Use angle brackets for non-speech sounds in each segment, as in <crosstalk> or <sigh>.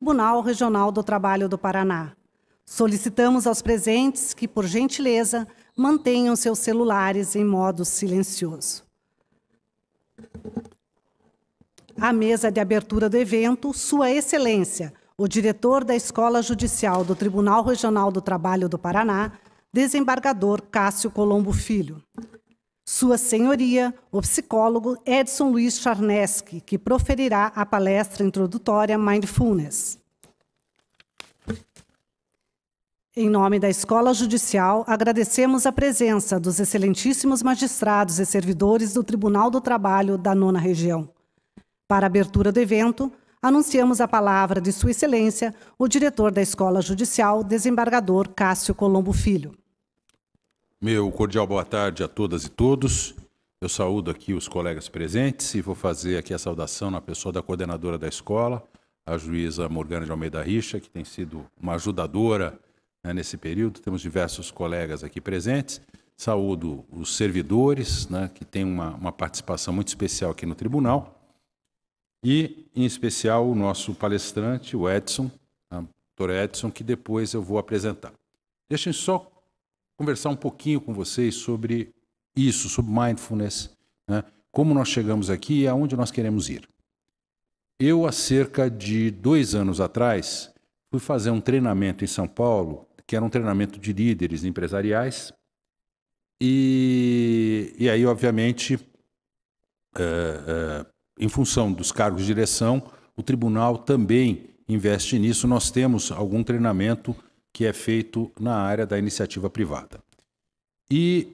Tribunal Regional do Trabalho do Paraná. Solicitamos aos presentes que, por gentileza, mantenham seus celulares em modo silencioso. À mesa de abertura do evento, Sua Excelência, o diretor da Escola Judicial do Tribunal Regional do Trabalho do Paraná, desembargador Cássio Colombo Filho. Sua Senhoria, o psicólogo Edson Luiz Charneski, que proferirá a palestra introdutória Mindfulness. Em nome da Escola Judicial, agradecemos a presença dos excelentíssimos magistrados e servidores do Tribunal do Trabalho da Nona Região. Para a abertura do evento, anunciamos a palavra de Sua Excelência, o diretor da Escola Judicial, desembargador Cássio Colombo Filho. Meu cordial boa tarde a todas e todos. Eu saúdo aqui os colegas presentes e vou fazer aqui a saudação na pessoa da coordenadora da escola, a juíza Morgana de Almeida Richa, que tem sido uma ajudadora né, nesse período. Temos diversos colegas aqui presentes. Saúdo os servidores, né, que têm uma, uma participação muito especial aqui no tribunal. E, em especial, o nosso palestrante, o Edson, né, o doutor Edson, que depois eu vou apresentar. Deixem só conversar um pouquinho com vocês sobre isso, sobre mindfulness, né? como nós chegamos aqui e aonde nós queremos ir. Eu, há cerca de dois anos atrás, fui fazer um treinamento em São Paulo, que era um treinamento de líderes empresariais, e, e aí, obviamente, é, é, em função dos cargos de direção, o tribunal também investe nisso. Nós temos algum treinamento que é feito na área da iniciativa privada. E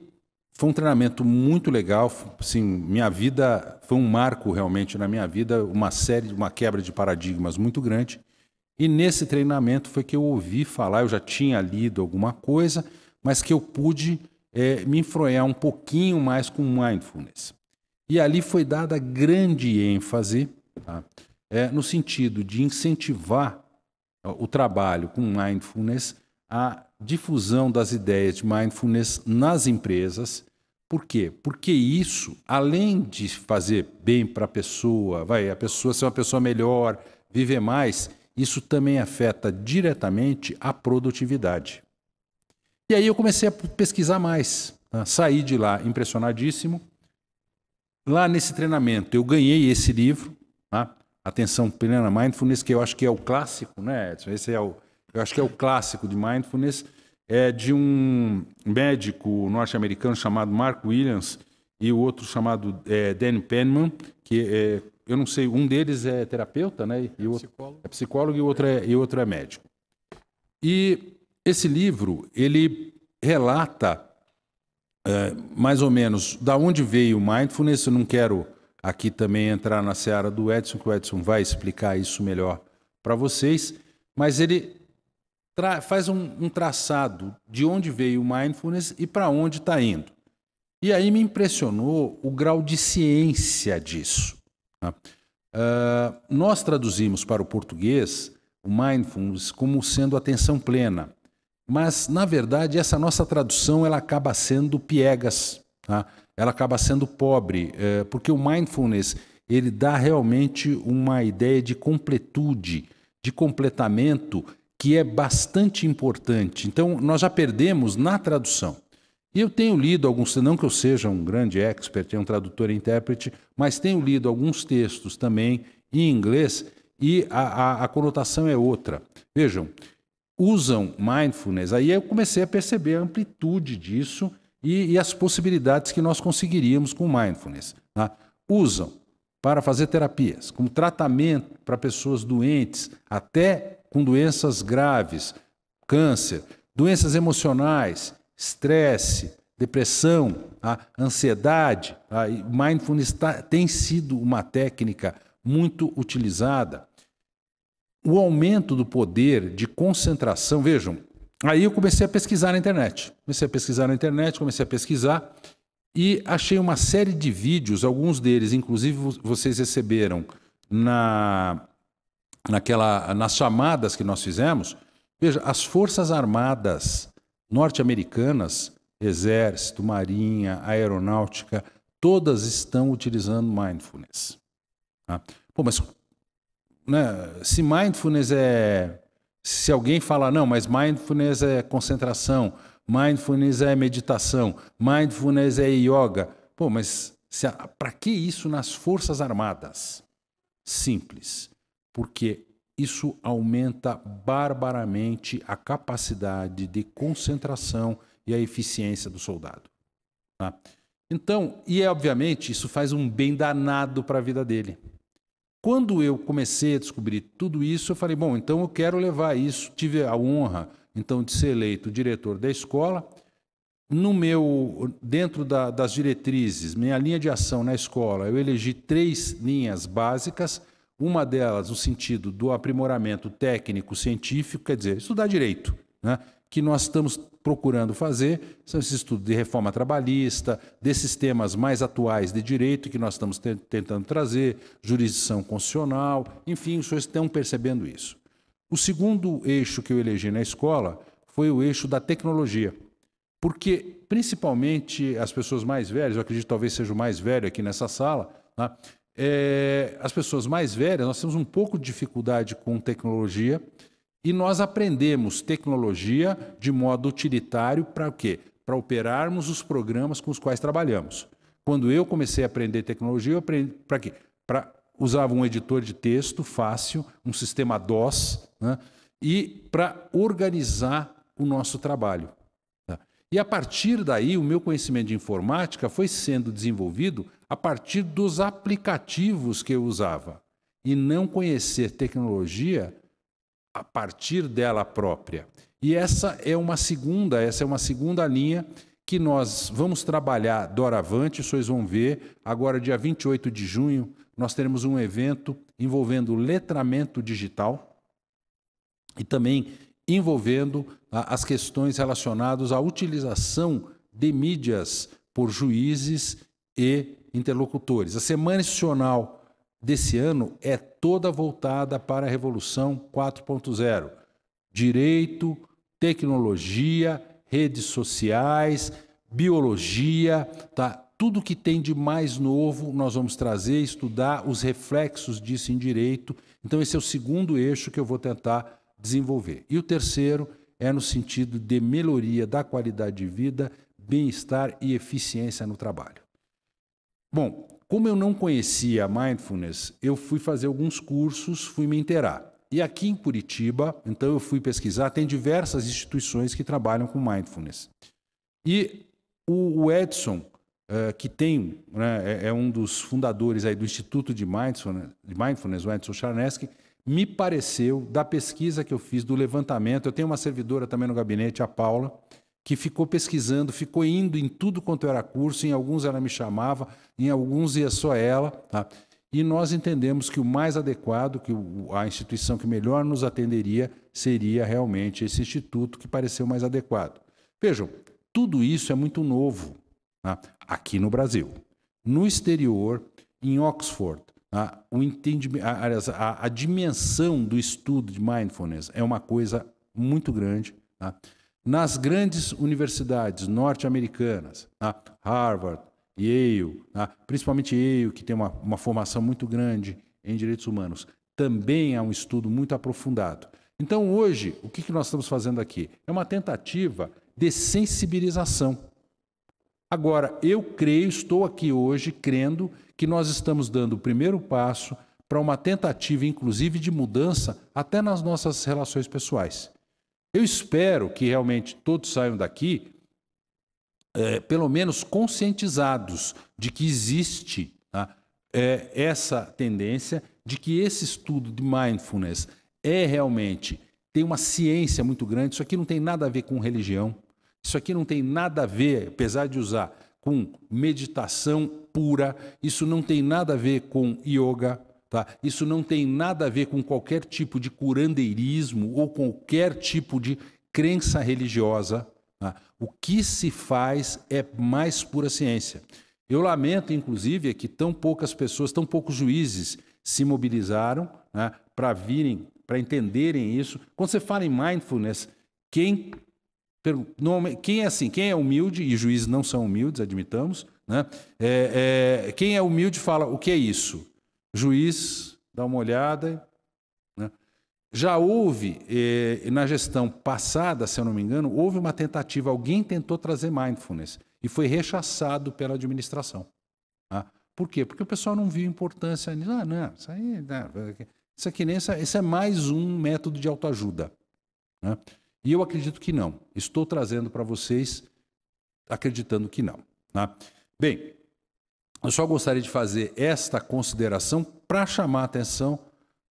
foi um treinamento muito legal, sim, minha vida foi um marco realmente na minha vida, uma série, uma quebra de paradigmas muito grande. E nesse treinamento foi que eu ouvi falar, eu já tinha lido alguma coisa, mas que eu pude é, me enfronhar um pouquinho mais com mindfulness. E ali foi dada grande ênfase tá? é, no sentido de incentivar o trabalho com mindfulness, a difusão das ideias de mindfulness nas empresas. Por quê? Porque isso, além de fazer bem para a pessoa, vai a pessoa ser uma pessoa melhor, viver mais, isso também afeta diretamente a produtividade. E aí eu comecei a pesquisar mais. Tá? Saí de lá impressionadíssimo. Lá nesse treinamento eu ganhei esse livro, atenção plena mindfulness, que eu acho que é o clássico, né, Edson? Esse é o, eu acho que é o clássico de mindfulness, é de um médico norte-americano chamado Mark Williams e o outro chamado é, Dan Penman, que é, eu não sei, um deles é terapeuta, né? E o, é psicólogo. É psicólogo e o outro é, e outro é médico. E esse livro, ele relata é, mais ou menos da onde veio o mindfulness, eu não quero aqui também entrar na seara do Edson, que o Edson vai explicar isso melhor para vocês, mas ele faz um, um, traçado de onde veio o mindfulness e para onde está indo. E aí me impressionou o grau de ciência disso. Tá? Uh, nós traduzimos para o português o mindfulness como sendo atenção plena, mas na verdade essa nossa tradução ela acaba sendo piegas. Tá? ela acaba sendo pobre, é, porque o mindfulness ele dá realmente uma ideia de completude, de completamento que é bastante importante. Então, nós já perdemos na tradução. E eu tenho lido alguns, não que eu seja um grande expert, um tradutor e intérprete, mas tenho lido alguns textos também em inglês e a, a, a conotação é outra. Vejam, usam mindfulness, aí eu comecei a perceber a amplitude disso e, e as possibilidades que nós conseguiríamos com mindfulness. Tá? Usam para fazer terapias, como tratamento para pessoas doentes, até com doenças graves, câncer, doenças emocionais, estresse, depressão, a tá? ansiedade. A tá? mindfulness tá, tem sido uma técnica muito utilizada. O aumento do poder de concentração, vejam, Aí eu comecei a pesquisar na internet. Comecei a pesquisar na internet, comecei a pesquisar e achei uma série de vídeos, alguns deles, inclusive vocês receberam na naquela nas chamadas que nós fizemos. Veja, as Forças Armadas norte-americanas, Exército, Marinha, Aeronáutica, todas estão utilizando mindfulness. Tá? Pô, mas né, se mindfulness é se alguém falar, não, mas mindfulness é concentração, mindfulness é meditação, mindfulness é yoga. Pô, mas para que isso nas Forças Armadas? Simples. Porque isso aumenta barbaramente a capacidade de concentração e a eficiência do soldado. Tá? Então, e é obviamente isso faz um bem danado para a vida dele. Quando eu comecei a descobrir tudo isso, eu falei: bom, então eu quero levar isso. Tive a honra, então, de ser eleito diretor da escola. No meu, dentro da, das diretrizes, minha linha de ação na escola, eu elegi três linhas básicas. Uma delas, no sentido do aprimoramento técnico-científico, quer dizer, estudar direito. Né? que nós estamos procurando fazer são esses estudos de reforma trabalhista, desses temas mais atuais de direito que nós estamos te tentando trazer, jurisdição constitucional, enfim, os senhores estão percebendo isso. O segundo eixo que eu elegi na escola foi o eixo da tecnologia, porque principalmente as pessoas mais velhas, eu acredito que talvez seja o mais velho aqui nessa sala, né? é, as pessoas mais velhas, nós temos um pouco de dificuldade com tecnologia, e nós aprendemos tecnologia de modo utilitário para o quê? Para operarmos os programas com os quais trabalhamos. Quando eu comecei a aprender tecnologia, eu aprendi para quê? Para usava um editor de texto fácil, um sistema DOS, né? e para organizar o nosso trabalho. Tá? E a partir daí, o meu conhecimento de informática foi sendo desenvolvido a partir dos aplicativos que eu usava. E não conhecer tecnologia a partir dela própria. E essa é uma segunda, essa é uma segunda linha que nós vamos trabalhar doravante, vocês vão ver. Agora, dia 28 de junho, nós teremos um evento envolvendo letramento digital e também envolvendo ah, as questões relacionadas à utilização de mídias por juízes e interlocutores. A semana institucional desse ano é toda voltada para a Revolução 4.0. Direito, tecnologia, redes sociais, biologia, tá? Tudo que tem de mais novo, nós vamos trazer, estudar os reflexos disso em direito. Então, esse é o segundo eixo que eu vou tentar desenvolver. E o terceiro é no sentido de melhoria da qualidade de vida, bem-estar e eficiência no trabalho. Bom, como eu não conhecia mindfulness, eu fui fazer alguns cursos, fui me inteirar. E aqui em Curitiba, então eu fui pesquisar, tem diversas instituições que trabalham com mindfulness. E o, Edson, eh, que tem, né, é, é, um dos fundadores aí do Instituto de Mindfulness, de Mindfulness o Edson Charneski, me pareceu, da pesquisa que eu fiz, do levantamento, eu tenho uma servidora também no gabinete, a Paula, que ficou pesquisando, ficou indo em tudo quanto era curso, em alguns ela me chamava, em alguns ia só ela. Tá? E nós entendemos que o mais adequado, que a instituição que melhor nos atenderia, seria realmente esse instituto que pareceu mais adequado. Vejam, tudo isso é muito novo tá? aqui no Brasil. No exterior, em Oxford, tá? o entendimento, a, a dimensão do estudo de mindfulness é uma coisa muito grande. Tá? nas grandes universidades norte-americanas, Harvard, Yale, principalmente Yale, que tem uma, uma formação muito grande em direitos humanos, também há é um estudo muito aprofundado. Então, hoje, o que, que nós estamos fazendo aqui? É uma tentativa de sensibilização. Agora, eu creio, estou aqui hoje crendo que nós estamos dando o primeiro passo para uma tentativa, inclusive, de mudança até nas nossas relações pessoais. Eu espero que realmente todos saiam daqui, é, pelo menos conscientizados de que existe tá? é, essa tendência, de que esse estudo de mindfulness é realmente, tem uma ciência muito grande, isso aqui não tem nada a ver com religião, isso aqui não tem nada a ver, apesar de usar, com meditação pura, isso não tem nada a ver com yoga, Tá? Isso não tem nada a ver com qualquer tipo de curandeirismo ou qualquer tipo de crença religiosa. Tá? O que se faz é mais pura ciência. Eu lamento, inclusive, é que tão poucas pessoas, tão poucos juízes se mobilizaram né, para virem, para entenderem isso. Quando você fala em mindfulness, quem, quem é assim, quem é humilde, e juízes não são humildes, admitamos, né, é, é, quem é humilde fala o que é isso? juiz dá uma olhada. Né? Já houve, eh, na gestão passada, se eu não me engano, houve uma tentativa, alguém tentou trazer mindfulness e foi rechaçado pela administração. Tá? Por quê? Porque o pessoal não viu importância nisso. Ah, não, isso aí. Não, né, isso aqui nem. Isso é mais um método de autoajuda. Né? E eu acredito que não. Estou trazendo para vocês acreditando que não. Tá? Bem, eu só gostaria de fazer esta consideração para chamar a atenção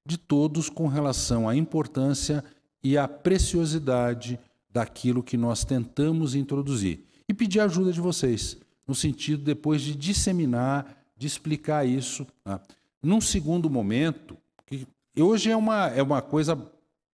de todos com relação à importância e à preciosidade daquilo que nós tentamos introduzir. E pedir ajuda de vocês, no sentido depois de disseminar, de explicar isso. Né? Num segundo momento, que hoje é uma, é uma coisa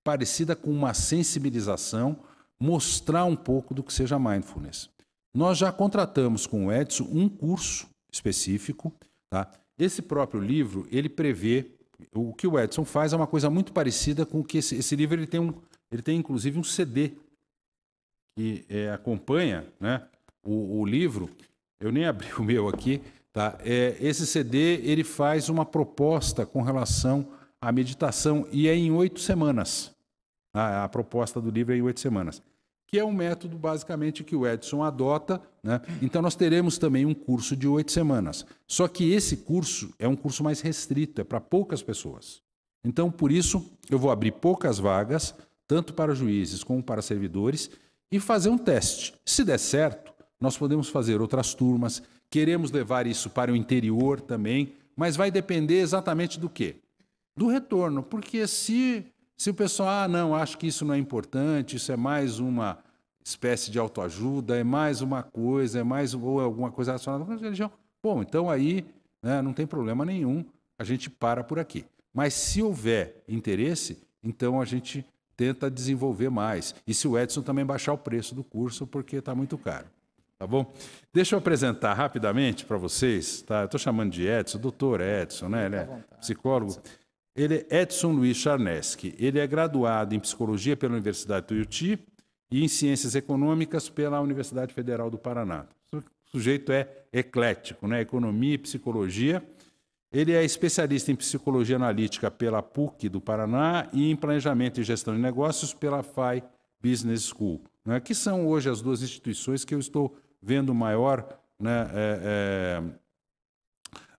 parecida com uma sensibilização, mostrar um pouco do que seja mindfulness. Nós já contratamos com o Edson um curso específico. Tá? Esse próprio livro, ele prevê, o que o Edson faz é uma coisa muito parecida com o que esse, esse livro, ele tem, um, ele tem inclusive um CD que é, acompanha né, o, o, livro. Eu nem abri <laughs> o meu aqui. Tá? É, esse CD, ele faz uma proposta com relação à meditação e é em oito semanas. A, tá? a proposta do livro é em oito semanas que é um método basicamente que o Edson adota. Né? Então, nós teremos também um curso de oito semanas. Só que esse curso é um curso mais restrito, é para poucas pessoas. Então, por isso, eu vou abrir poucas vagas, tanto para juízes como para servidores, e fazer um teste. Se der certo, nós podemos fazer outras turmas, queremos levar isso para o interior também, mas vai depender exatamente do quê? Do retorno, porque se se o pessoal, ah, não, acho que isso não é importante, isso é mais uma espécie de autoajuda, é mais uma coisa, é mais ou alguma coisa relacionada com a religião, bom, então aí né, não tem problema nenhum, a gente para por aqui. Mas se houver interesse, então a gente tenta desenvolver mais. E se o Edson também baixar o preço do curso, porque está muito caro. Tá bom? Deixa eu apresentar rapidamente para vocês, tá? Eu estou chamando de Edson, doutor Edson, né? Ele é psicólogo. Ele é Edson Luiz Charneski. Ele é graduado em Psicologia pela Universidade de Tuiuti e em Ciências Econômicas pela Universidade Federal do Paraná. O sujeito é eclético, né? Economia e Psicologia. Ele é especialista em Psicologia Analítica pela PUC do Paraná e em Planejamento e Gestão de Negócios pela FAI Business School, né? que são hoje as duas instituições que eu estou vendo maior, né, é, é,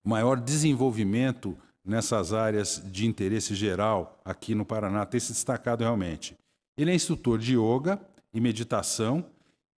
maior desenvolvimento nessas áreas de interesse geral aqui no Paraná, tem se destacado realmente. Ele é instrutor de yoga e meditação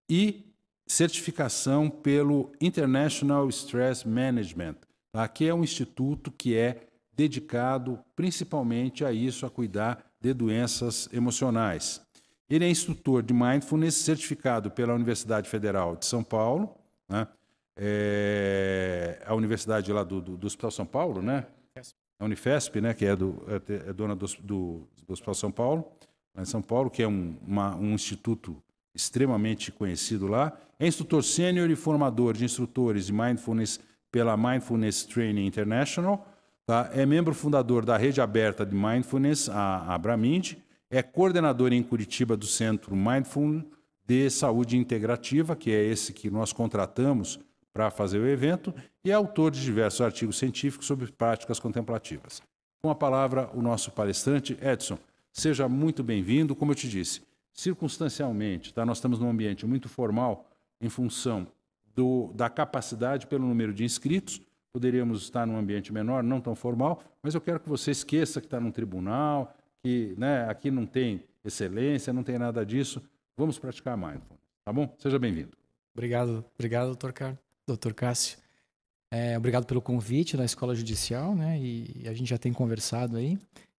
e certificação pelo International Stress Management. Aqui é um instituto que é dedicado principalmente a isso, a cuidar de doenças emocionais. Ele é instrutor de mindfulness certificado pela Universidade Federal de São Paulo, né? é, a Universidade lá do, do, do Hospital São Paulo, né? a Unifesp, né, que é, do, é, é dona do, do, do, Hospital São Paulo, em São Paulo, que é um, uma, um instituto extremamente conhecido lá. É instrutor sênior e formador de instrutores de Mindfulness pela Mindfulness Training International. Tá? É membro fundador da Rede Aberta de Mindfulness, a, AbraMind. É coordenador em Curitiba do Centro Mindfulness de Saúde Integrativa, que é esse que nós contratamos para fazer o evento e é autor de diversos artigos científicos sobre práticas contemplativas. Com a palavra, o nosso palestrante, Edson. Seja muito bem-vindo. Como eu te disse, circunstancialmente, tá? nós estamos num ambiente muito formal em função do, da capacidade pelo número de inscritos. Poderíamos estar num ambiente menor, não tão formal, mas eu quero que você esqueça que está num tribunal, que né, aqui não tem excelência, não tem nada disso. Vamos praticar mindfulness, tá bom? Seja bem-vindo. Obrigado, obrigado, doutor Carlos doutor Cássio. É, obrigado pelo convite da Escola Judicial, né? E a gente já tem conversado aí.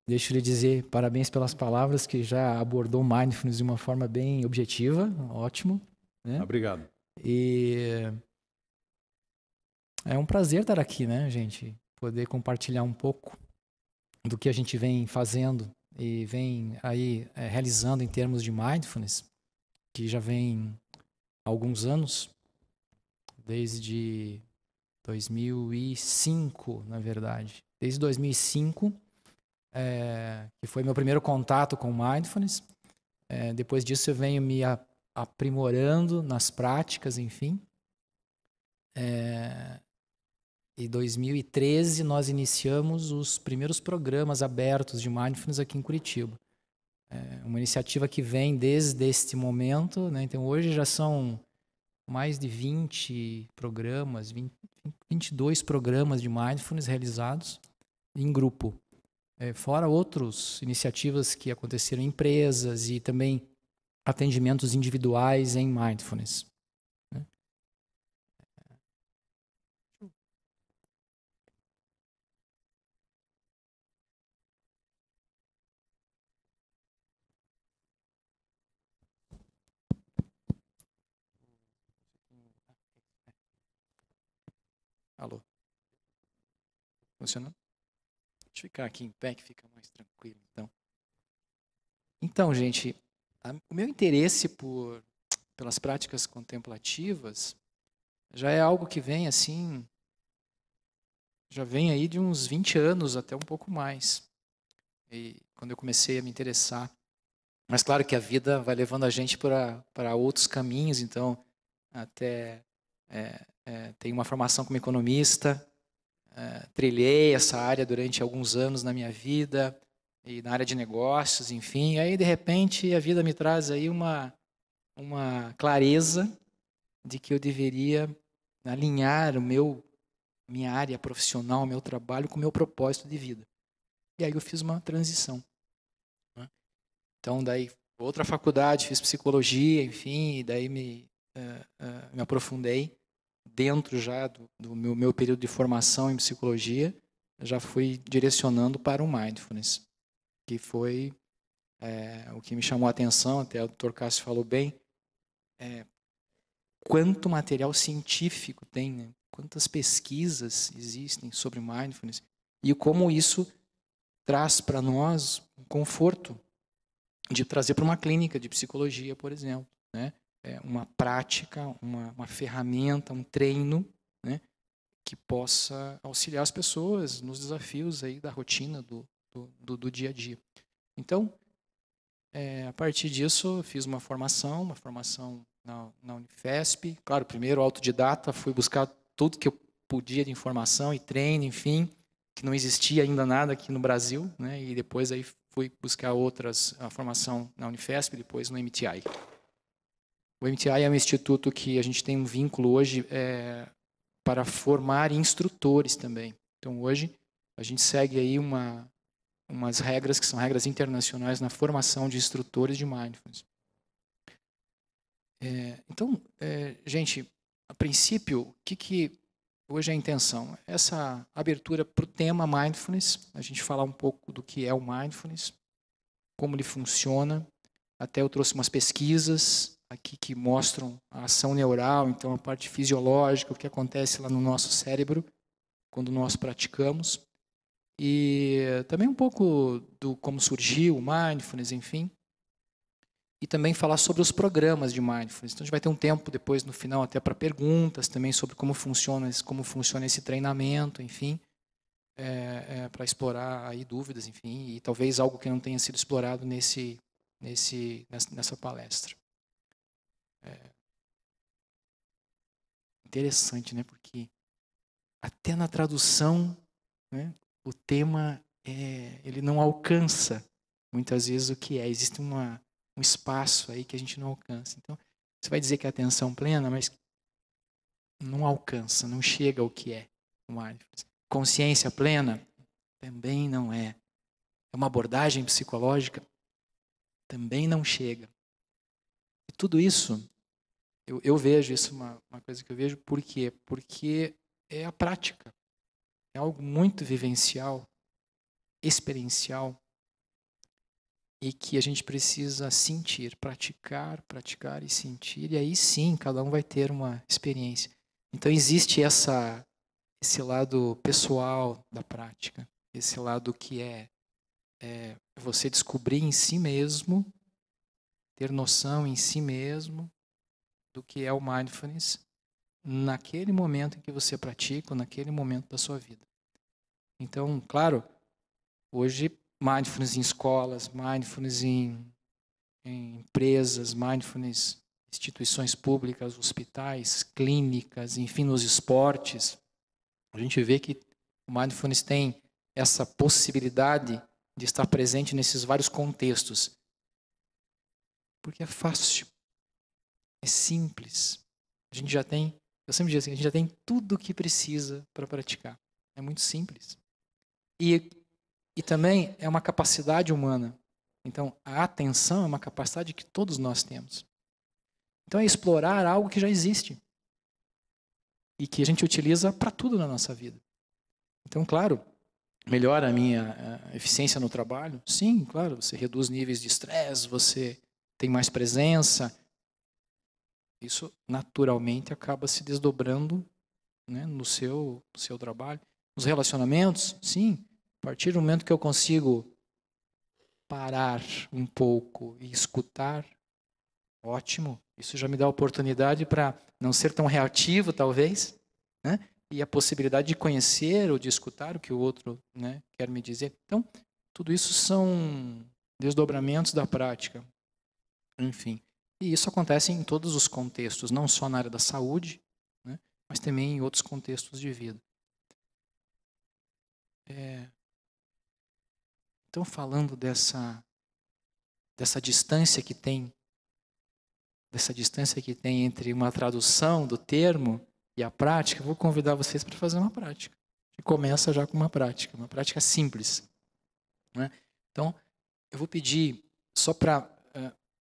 Deixo lhe dizer parabéns pelas palavras que já abordou mindfulness de uma forma bem objetiva, ótimo. Né? Ah, obrigado. E é um prazer estar aqui, né, gente? Poder compartilhar um pouco do que a gente vem fazendo e vem aí é, realizando em termos de mindfulness, que já vem há alguns anos desde 2005, na verdade. Desde 2005, é, que foi meu primeiro contato com mindfulness. É, depois disso, eu venho me aprimorando nas práticas, enfim. É, em 2013, nós iniciamos os primeiros programas abertos de mindfulness aqui em Curitiba. É uma iniciativa que vem desde este momento. Né? Então, hoje já são mais de 20 programas, 20, 22 programas de mindfulness realizados em grupo. É, fora outras iniciativas que aconteceram em empresas e também atendimentos individuais em mindfulness. funcionando? Deixa eu ficar aqui em pé que fica mais tranquilo, então. Então, gente, a, o meu interesse por pelas práticas contemplativas já é algo que vem assim já vem aí de uns 20 anos até um pouco mais. E quando eu comecei a me interessar, mas claro que a vida vai levando a gente para para outros caminhos, então até é, é, tem uma formação como economista, é, trilhei essa área durante alguns anos na minha vida, e na área de negócios, enfim. Aí, de repente, a vida me traz aí uma, uma clareza de que eu deveria alinhar o meu minha área profissional, meu trabalho com o meu propósito de vida. E aí eu fiz uma transição. Né? Então, daí, outra faculdade, fiz psicologia, enfim, e daí me, uh, uh, me aprofundei dentro já do, do meu, meu, período de formação em psicologia, já fui direcionando para o mindfulness, que foi é, o que me chamou a atenção, até o Dr. Cássio falou bem, é, quanto material científico tem, né? quantas pesquisas existem sobre mindfulness e como isso traz para nós um conforto de trazer para uma clínica de psicologia, por exemplo, né? é, uma prática, uma, uma ferramenta, um treino né, que possa auxiliar as pessoas nos desafios aí da rotina do, do, do, do dia a dia. Então, é, a partir disso, fiz uma formação, uma formação na, na Unifesp. Claro, primeiro autodidata, fui buscar tudo que eu podia de informação e treino, enfim, que não existia ainda nada aqui no Brasil, né? E depois aí fui buscar outras, a formação na Unifesp, depois no MTI. O MTI é um instituto que a gente tem um vínculo hoje é, para formar instrutores também. Então, hoje, a gente segue aí uma, umas regras que são regras internacionais na formação de instrutores de mindfulness. É, então, é, gente, a princípio, o que, que hoje é a intenção? Essa abertura para o tema mindfulness, a gente falar um pouco do que é o mindfulness, como ele funciona. Até eu trouxe umas pesquisas aqui que mostram a ação neural, então a parte fisiológica, o que acontece lá no nosso cérebro quando nós praticamos. E também um pouco do como surgiu o mindfulness, enfim. E também falar sobre os programas de mindfulness. Então a gente vai ter um tempo depois no final até para perguntas também sobre como funciona, como funciona esse treinamento, enfim. É, é, para explorar aí dúvidas, enfim, e talvez algo que não tenha sido explorado nesse, nesse, nessa palestra. É interessante, né? Porque até na tradução, né, o tema é, ele não alcança muitas vezes o que é. Existe uma, um espaço aí que a gente não alcança. Então, você vai dizer que é atenção plena, mas não alcança, não chega ao que é Consciência plena também não é. É uma abordagem psicológica também não chega. E tudo isso eu, eu vejo isso, uma, uma coisa que eu vejo, por quê? Porque é a prática. É algo muito vivencial, experiencial, e que a gente precisa sentir, praticar, praticar e sentir, e aí sim cada um vai ter uma experiência. Então existe essa esse lado pessoal da prática, esse lado que é, é você descobrir em si mesmo, ter noção em si mesmo do que é o mindfulness naquele momento em que você pratica, naquele momento da sua vida. Então, claro, hoje mindfulness em escolas, mindfulness em, em empresas, mindfulness instituições públicas, hospitais, clínicas, enfim, nos esportes. A gente vê que o mindfulness tem essa possibilidade de estar presente nesses vários contextos. Porque é fácil. É simples. A gente já tem, eu sempre digo assim, a gente já tem tudo o que precisa para praticar. É muito simples. E, e também é uma capacidade humana. Então, a atenção é uma capacidade que todos nós temos. Então, é explorar algo que já existe e que a gente utiliza para tudo na nossa vida. Então, claro, melhora a minha a eh, eficiência no trabalho? Sim, claro, você reduz níveis de estresse, você tem mais presença, isso naturalmente acaba se desdobrando né, no, seu, seu trabalho. Nos relacionamentos, sim. A partir do momento que eu consigo parar um pouco e escutar, ótimo. Isso já me dá a oportunidade para não ser tão reativo, talvez, né? e a possibilidade de conhecer ou de escutar o que o outro né, quer me dizer. Então, tudo isso são desdobramentos da prática. Enfim. E isso acontece em todos os contextos, não só na área da saúde, né, mas também em outros contextos de vida. É, então, falando dessa, dessa distância que tem, dessa distância que tem entre uma tradução do termo e a prática, vou convidar vocês para fazer uma prática. E começa já com uma prática, uma prática simples. Né? Então, eu vou pedir, só para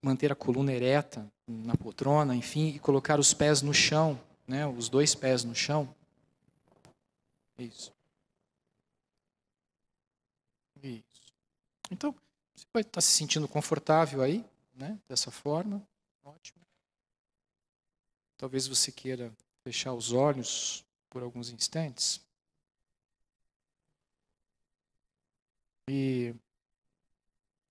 manter a coluna ereta na poltrona, enfim, e colocar os pés no chão, né, os dois pés no chão. Isso. Isso. Então, você vai estar tá se sentindo confortável aí, né, dessa forma. Ótimo. Talvez você queira fechar os olhos por alguns instantes. E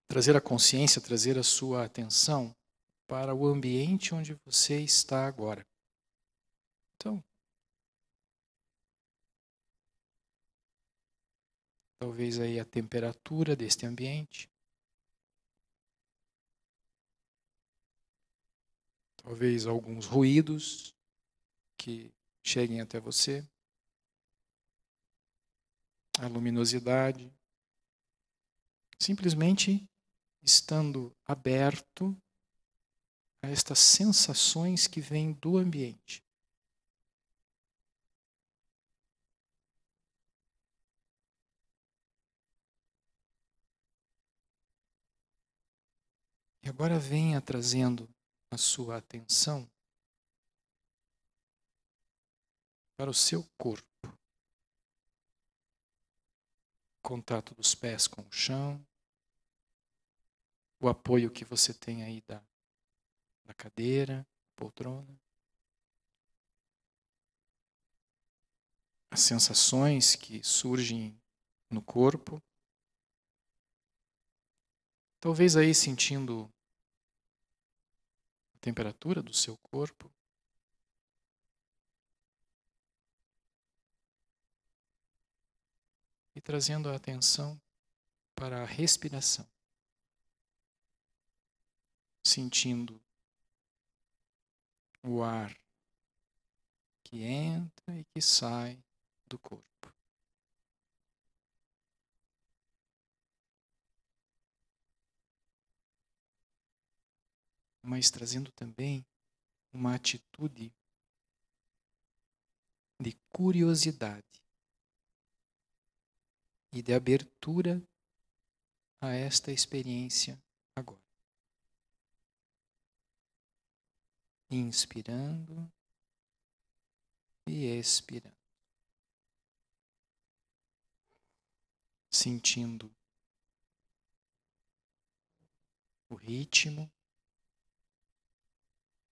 trazer a consciência, trazer a sua atenção para o ambiente onde você está agora. Então, talvez aí a temperatura deste ambiente, talvez alguns ruídos que cheguem até você, a luminosidade, simplesmente estando aberto a estas sensações que vêm do ambiente. E agora venha trazendo a sua atenção para o seu corpo. Contato dos pés com o chão, o apoio que você tem aí da, da cadeira, poltrona. As sensações que surgem no corpo. Talvez aí sentindo a temperatura do seu corpo. E trazendo a atenção para a respiração sentindo o ar que entra e que sai do corpo. Mas trazendo também uma atitude de curiosidade e de abertura a esta experiência inspirando e expirando. Sentindo o ritmo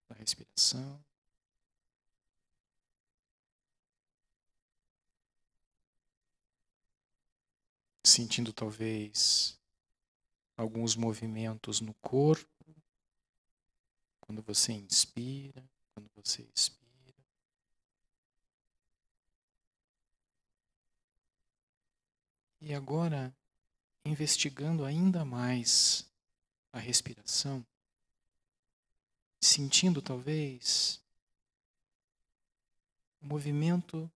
da respiração. Sentindo talvez alguns movimentos no corpo. Quando você inspira, quando você expira. E agora, investigando ainda mais a respiração, sentindo talvez o movimento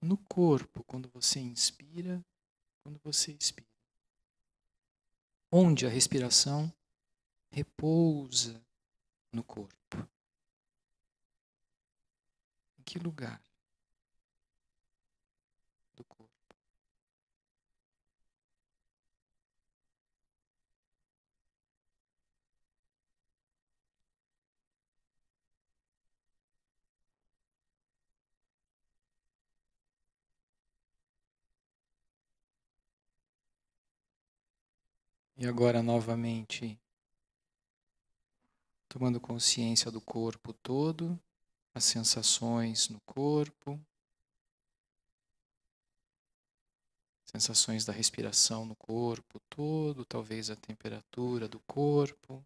no corpo quando você inspira, quando você expira. Onde a respiração repousa no corpo? Em que lugar do corpo? E agora novamente tomando consciência do corpo todo, as sensações no corpo, sensações da respiração no corpo todo, talvez a temperatura do corpo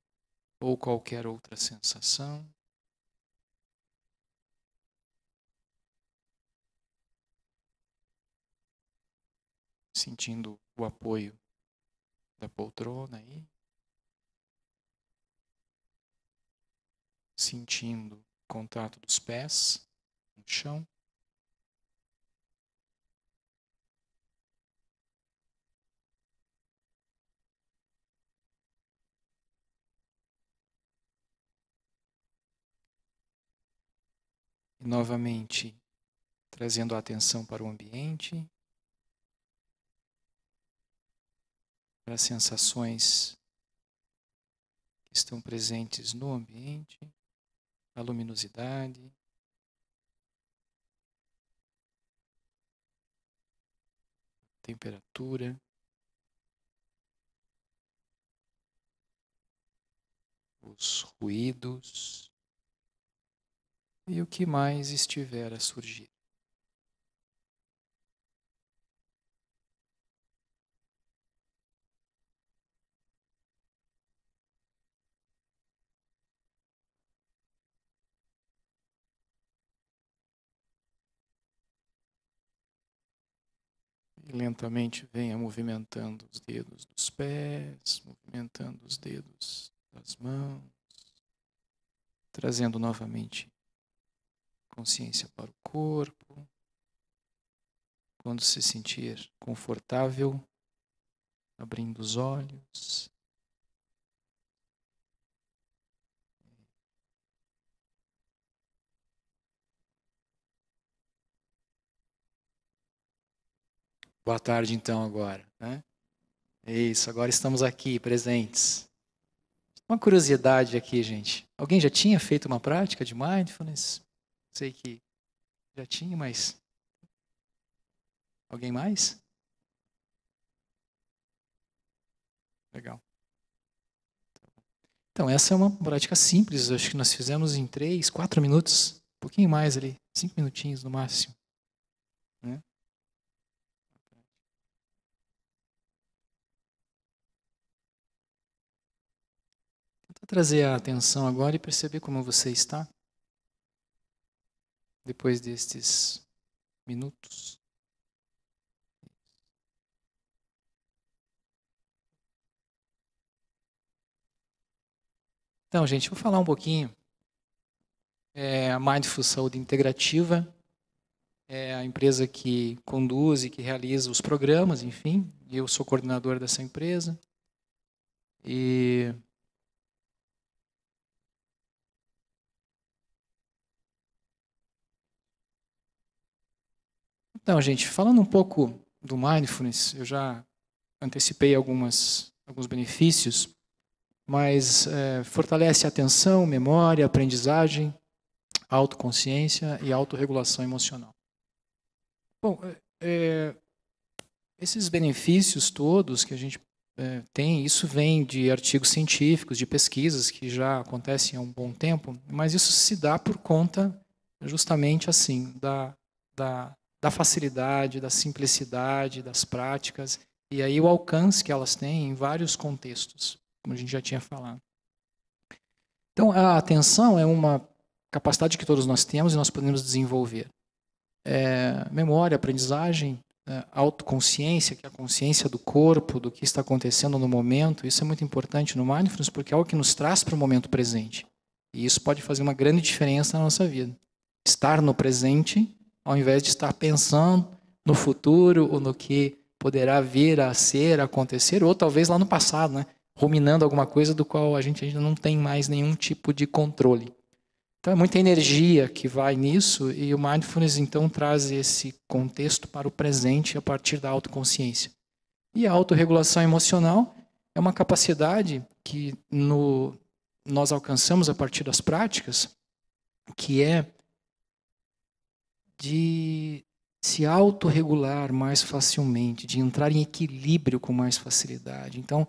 ou qualquer outra sensação. Sentindo o apoio da poltrona aí. sentindo o contato dos pés no chão. E novamente, trazendo a atenção para o ambiente, para as sensações que estão presentes no ambiente a luminosidade. A temperatura. Os ruídos e o que mais estiver a surgir. E lentamente venha movimentando os dedos dos pés, movimentando os dedos das mãos, trazendo novamente consciência para o corpo. Quando se sentir confortável, abrindo os olhos. Boa tarde, então, agora. Né? É isso, agora estamos aqui, presentes. Uma curiosidade aqui, gente. Alguém já tinha feito uma prática de mindfulness? Sei que já tinha, mas. Alguém mais? Legal. Então, essa é uma prática simples, acho que nós fizemos em três, quatro minutos, um pouquinho mais ali, cinco minutinhos no máximo. trazer a atenção agora e perceber como você está depois destes minutos. Então, gente, vou falar um pouquinho. É, a Mindful Saúde Integrativa é a empresa que conduz e que realiza os programas, enfim. Eu sou coordenador dessa empresa. E Então, gente, falando um pouco do mindfulness, eu já antecipei algumas, alguns benefícios, mas é, fortalece a atenção, memória, aprendizagem, autoconsciência e autorregulação emocional. Bom, é, é, esses benefícios todos que a gente é, tem, isso vem de artigos científicos, de pesquisas que já acontecem há um bom tempo, mas isso se dá por conta justamente assim da, da da facilidade, da simplicidade das práticas e aí o alcance que elas têm em vários contextos, como a gente já tinha falado. Então, a atenção é uma capacidade que todos nós temos e nós podemos desenvolver. É, memória, aprendizagem, é, autoconsciência, que é a consciência do corpo, do que está acontecendo no momento, isso é muito importante no mindfulness porque é algo que nos traz para o momento presente. E isso pode fazer uma grande diferença na nossa vida. Estar no presente ao invés de estar pensando no futuro ou no que poderá vir a ser, acontecer, ou talvez lá no passado, né? ruminando alguma coisa do qual a gente ainda não tem mais nenhum tipo de controle. Então é muita energia que vai nisso e o mindfulness então traz esse contexto para o presente a partir da autoconsciência. E a autorregulação emocional é uma capacidade que no, nós alcançamos a partir das práticas, que é de se autorregular mais facilmente, de entrar em equilíbrio com mais facilidade. Então,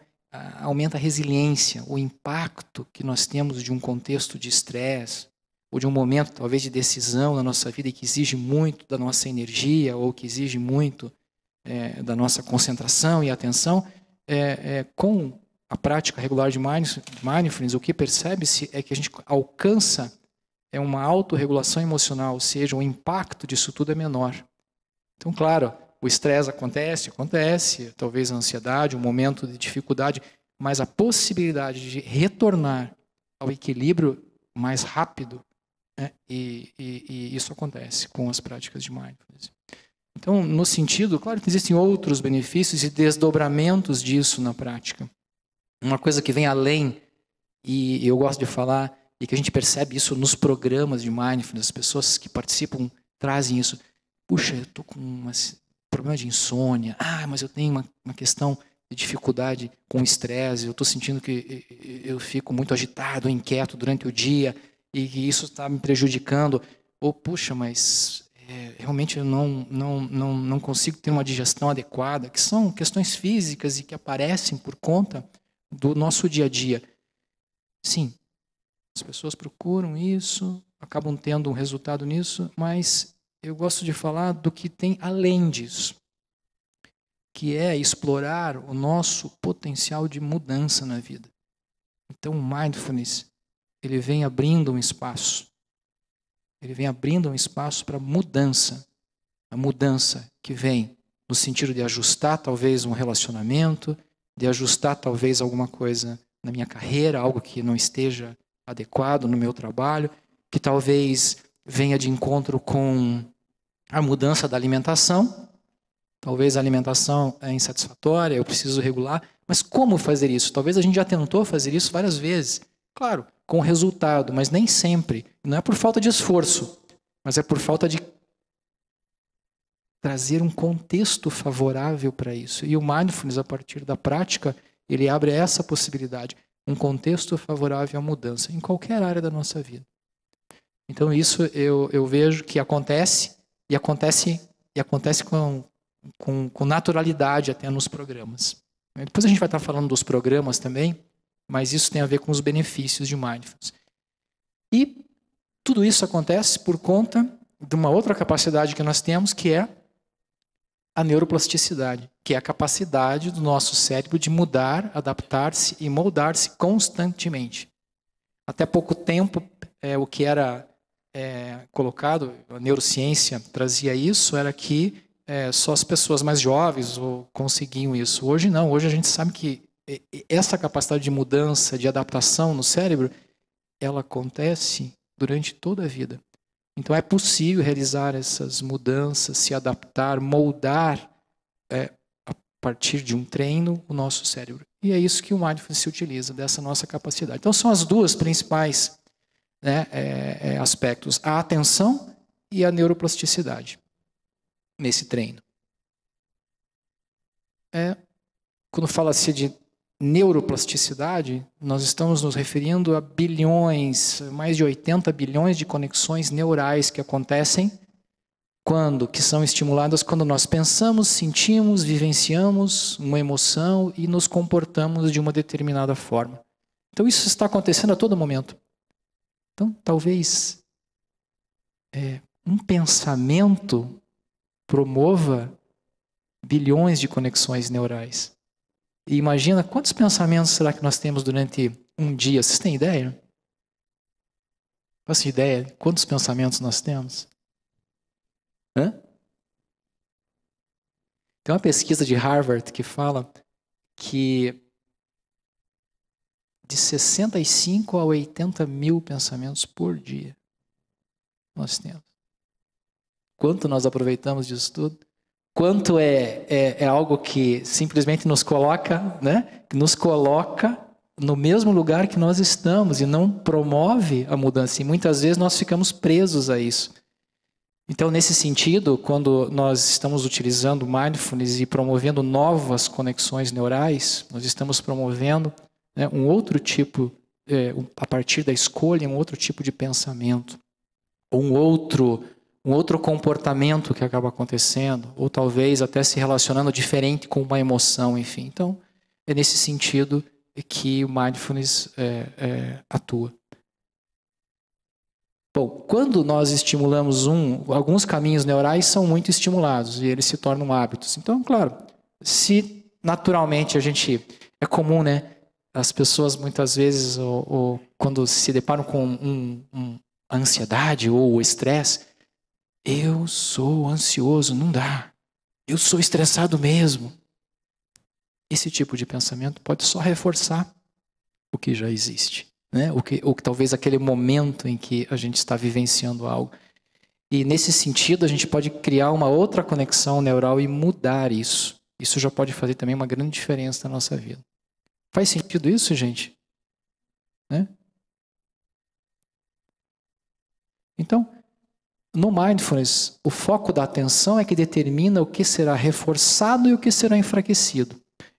aumenta a resiliência, o impacto que nós temos de um contexto de estresse, ou de um momento, talvez, de decisão na nossa vida que exige muito da nossa energia, ou que exige muito é, da nossa concentração e atenção, é, é, com a prática regular de mindfulness, o que percebe-se é que a gente alcança é uma autorregulação emocional, ou seja, o impacto disso tudo é menor. Então, claro, o estresse acontece, acontece, talvez a ansiedade, um momento de dificuldade, mas a possibilidade de retornar ao equilíbrio mais rápido, né? e, e, e isso acontece com as práticas de mindfulness. Então, no sentido, claro que existem outros benefícios e desdobramentos disso na prática. Uma coisa que vem além, e eu gosto de falar, e que a gente percebe isso nos programas de mindfulness, as pessoas que participam trazem isso. Puxa, eu estou com um problema de insônia, ah, mas eu tenho uma, uma questão de dificuldade com estresse, eu estou sentindo que eu fico muito agitado, inquieto durante o dia e que isso está me prejudicando. Ou, puxa, mas é, realmente eu não, não, não, não consigo ter uma digestão adequada, que são questões físicas e que aparecem por conta do nosso dia a dia. Sim, as pessoas procuram isso, acabam tendo um resultado nisso, mas eu gosto de falar do que tem além disso, que é explorar o nosso potencial de mudança na vida. Então, o mindfulness, ele vem abrindo um espaço. Ele vem abrindo um espaço para mudança. A mudança que vem no sentido de ajustar talvez um relacionamento, de ajustar talvez alguma coisa na minha carreira, algo que não esteja adequado no meu trabalho, que talvez venha de encontro com a mudança da alimentação. Talvez a alimentação é insatisfatória, eu preciso regular, mas como fazer isso? Talvez a gente já tentou fazer isso várias vezes. Claro, com resultado, mas nem sempre. Não é por falta de esforço, mas é por falta de trazer um contexto favorável para isso. E o mindfulness, a partir da prática, ele abre essa possibilidade um contexto favorável à mudança, em qualquer área da nossa vida. Então, isso eu, eu vejo que acontece e acontece, e acontece com, com, com naturalidade até nos programas. Depois a gente vai estar falando dos programas também, mas isso tem a ver com os benefícios de mindfulness. E tudo isso acontece por conta de uma outra capacidade que nós temos, que é a neuroplasticidade, que é a capacidade do nosso cérebro de mudar, adaptar-se e moldar-se constantemente. Até pouco tempo, é, o que era é, colocado, a neurociência trazia isso, era que é, só as pessoas mais jovens conseguiam isso. Hoje não, hoje a gente sabe que essa capacidade de mudança, de adaptação no cérebro, ela acontece durante toda a vida. Então é possível realizar essas mudanças, se adaptar, moldar é, a partir de um treino o nosso cérebro. E é isso que o mindfulness se utiliza, dessa nossa capacidade. Então são as duas principais né, é, é aspectos, a atenção e a neuroplasticidade nesse treino. É, quando fala-se de neuroplasticidade, nós estamos nos referindo a bilhões, mais de 80 bilhões de conexões neurais que acontecem quando, que são estimuladas quando nós pensamos, sentimos, vivenciamos uma emoção e nos comportamos de uma determinada forma. Então isso está acontecendo a todo momento. Então talvez é, um pensamento promova bilhões de conexões neurais. E imagina quantos pensamentos será que nós temos durante um dia? Vocês têm ideia? Faça ideia de quantos pensamentos nós temos? Hã? Tem uma pesquisa de Harvard que fala que de 65 a 80 mil pensamentos por dia nós temos. Quanto nós aproveitamos disso tudo? quanto é, é, é algo que simplesmente nos coloca, né? Nos coloca no mesmo lugar que nós estamos e não promove a mudança. E muitas vezes nós ficamos presos a isso. Então, nesse sentido, quando nós estamos utilizando mindfulness e promovendo novas conexões neurais, nós estamos promovendo né, um outro tipo, é, a partir da escolha, um outro tipo de pensamento, um outro um outro comportamento que acaba acontecendo, ou talvez até se relacionando diferente com uma emoção, enfim. Então, é nesse sentido que o mindfulness é, é, atua. Bom, quando nós estimulamos um, alguns caminhos neurais são muito estimulados e eles se tornam hábitos. Então, claro, se naturalmente a gente. É comum, né? As pessoas muitas vezes, ou, ou quando se deparam com um, um, ansiedade ou estresse, eu sou ansioso, não dá. Eu sou estressado mesmo. Esse tipo de pensamento pode só reforçar o que já existe, né? O que, ou talvez aquele momento em que a gente está vivenciando algo. E nesse sentido, a gente pode criar uma outra conexão neural e mudar isso. Isso já pode fazer também uma grande diferença na nossa vida. Faz sentido isso, gente? Né? Então, no mindfulness, o foco da atenção é que determina o que será reforçado e o que será enfraquecido.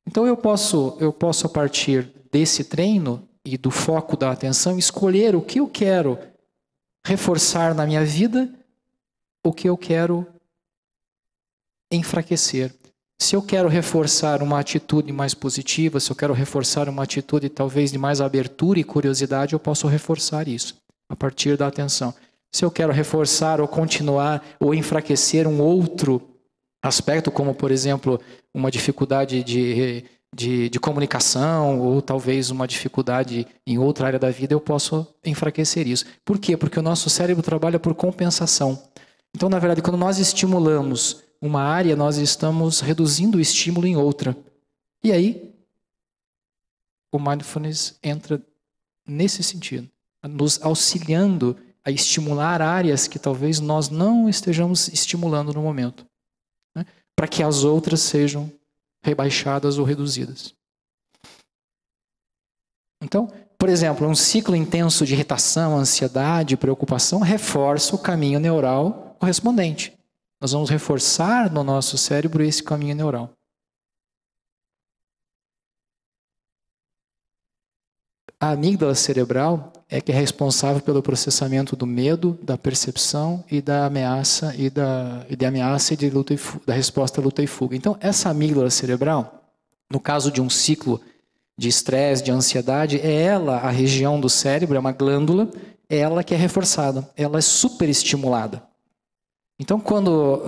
Então eu posso, eu posso a partir desse treino e do foco da atenção escolher o que eu quero reforçar na minha vida, o que eu quero enfraquecer. Se eu quero reforçar uma atitude mais positiva, se eu quero reforçar uma atitude talvez de mais abertura e curiosidade, eu posso reforçar isso a partir da atenção. Se eu quero reforçar ou continuar ou enfraquecer um outro aspecto, como, por exemplo, uma dificuldade de, de, de comunicação ou talvez uma dificuldade em outra área da vida, eu posso enfraquecer isso. Por quê? Porque o nosso cérebro trabalha por compensação. Então, na verdade, quando nós estimulamos uma área, nós estamos reduzindo o estímulo em outra. E aí, o mindfulness entra nesse sentido, nos auxiliando a estimular áreas que talvez nós não estejamos estimulando no momento, né? para que as outras sejam rebaixadas ou reduzidas. Então, por exemplo, um ciclo intenso de irritação, ansiedade, preocupação reforça o caminho neural correspondente. Nós vamos reforçar no nosso cérebro esse caminho neural. A amígdala cerebral é que é responsável pelo processamento do medo, da percepção e da ameaça e da, e da ameaça e de luta e fuga, da resposta à luta e fuga. Então, essa amígdala cerebral, no caso de um ciclo de estresse, de ansiedade, é ela a região do cérebro, é uma glândula, é ela que é reforçada, ela é superestimulada. Então, quando uh,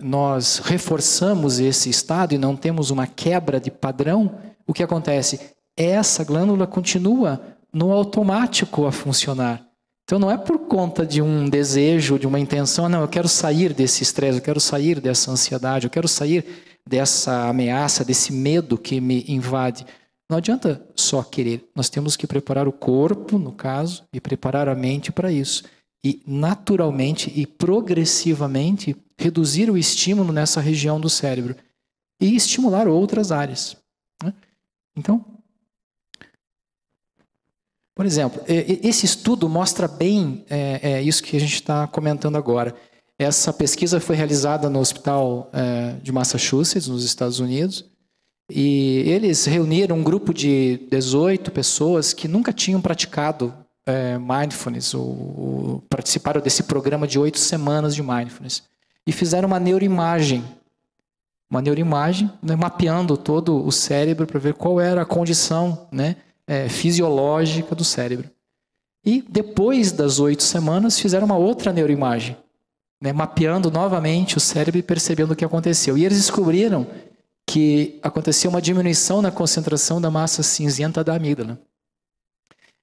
nós reforçamos esse estado e não temos uma quebra de padrão, o que acontece? Essa glândula continua no automático a funcionar. Então não é por conta de um desejo, de uma intenção, não, eu quero sair desse estresse, eu quero sair dessa ansiedade, eu quero sair dessa ameaça, desse medo que me invade. Não adianta só querer, nós temos que preparar o corpo, no caso, e preparar a mente para isso. E naturalmente e progressivamente reduzir o estímulo nessa região do cérebro e estimular outras áreas. Né? Então, por exemplo, esse estudo mostra bem é, é, isso que a gente está comentando agora. Essa pesquisa foi realizada no Hospital é, de Massachusetts, nos Estados Unidos, e eles reuniram um grupo de 18 pessoas que nunca tinham praticado é, mindfulness, ou, ou participaram desse programa de oito semanas de mindfulness, e fizeram uma neuroimagem uma neuroimagem, né, mapeando todo o cérebro para ver qual era a condição né, é, fisiológica do cérebro. E depois das oito semanas fizeram uma outra neuroimagem, né, mapeando novamente o cérebro e percebendo o que aconteceu. E eles descobriram que aconteceu uma diminuição na concentração da massa cinzenta da amígdala.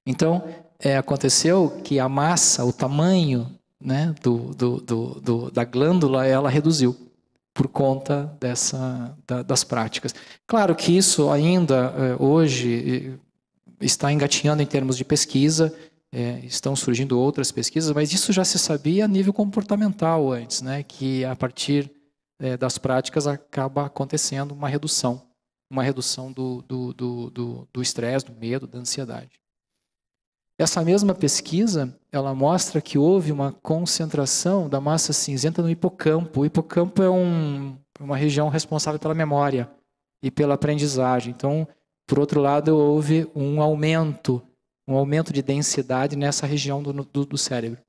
Então, é, aconteceu que a massa, o tamanho né, do, do, do, da glândula, ela reduziu por conta dessa, da, das práticas. Claro que isso ainda é, hoje está engatinhando em termos de pesquisa, é, estão surgindo outras pesquisas, mas isso já se sabia a nível comportamental antes, né? que a partir é, das práticas acaba acontecendo uma redução, uma redução do estresse, do, do, do, do, do medo, da ansiedade. Essa mesma pesquisa, ela mostra que houve uma concentração da massa cinzenta no hipocampo. O hipocampo é um, uma região responsável pela memória e pela aprendizagem. Então, por outro lado, houve um aumento, um aumento de densidade nessa região do, do, do cérebro.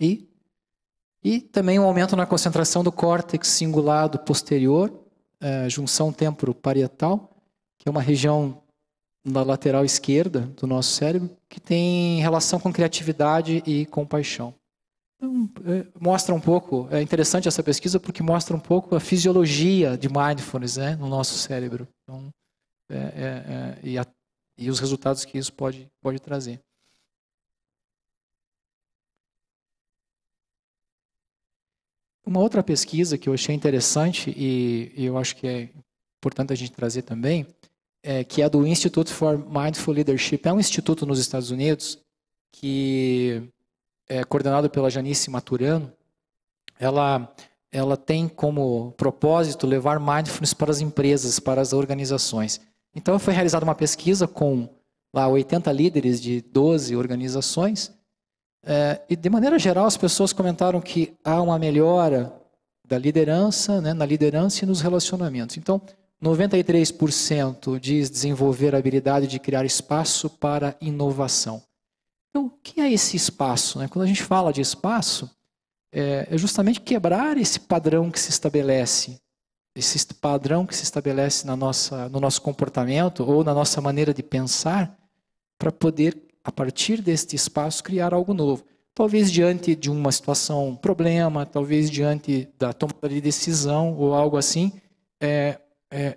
E, e também um aumento na concentração do córtex cingulado posterior, é, junção temporoparietal, que é uma região da lateral esquerda do nosso cérebro, que tem relação com criatividade e compaixão. Eh, mostra um pouco, é interessante essa pesquisa porque mostra um pouco a fisiologia de mindfulness né, no nosso cérebro. Então, é, é, é, e, a, e, os resultados que isso pode, pode trazer. Uma outra pesquisa que eu achei interessante e, e eu acho que é importante a gente trazer também, é, que é do Institute for Mindful Leadership. É um instituto nos Estados Unidos que é, coordenado pela Janice Maturano, ela, ela tem como propósito levar mindfulness para as empresas, para as organizações. Então foi realizada uma pesquisa com lá 80 líderes de 12 organizações, é, e de maneira geral as pessoas comentaram que há uma melhora da liderança, né, na liderança e nos relacionamentos. Então, 93% diz desenvolver a habilidade de criar espaço para inovação. Então, o que é esse espaço? Né? Quando a gente fala de espaço, é, é justamente quebrar esse padrão que se estabelece, esse padrão que se estabelece na nossa, no nosso comportamento ou na nossa maneira de pensar, para poder, a partir deste espaço, criar algo novo. Talvez diante de uma situação, um problema, talvez diante da tomada de decisão ou algo assim, é, é,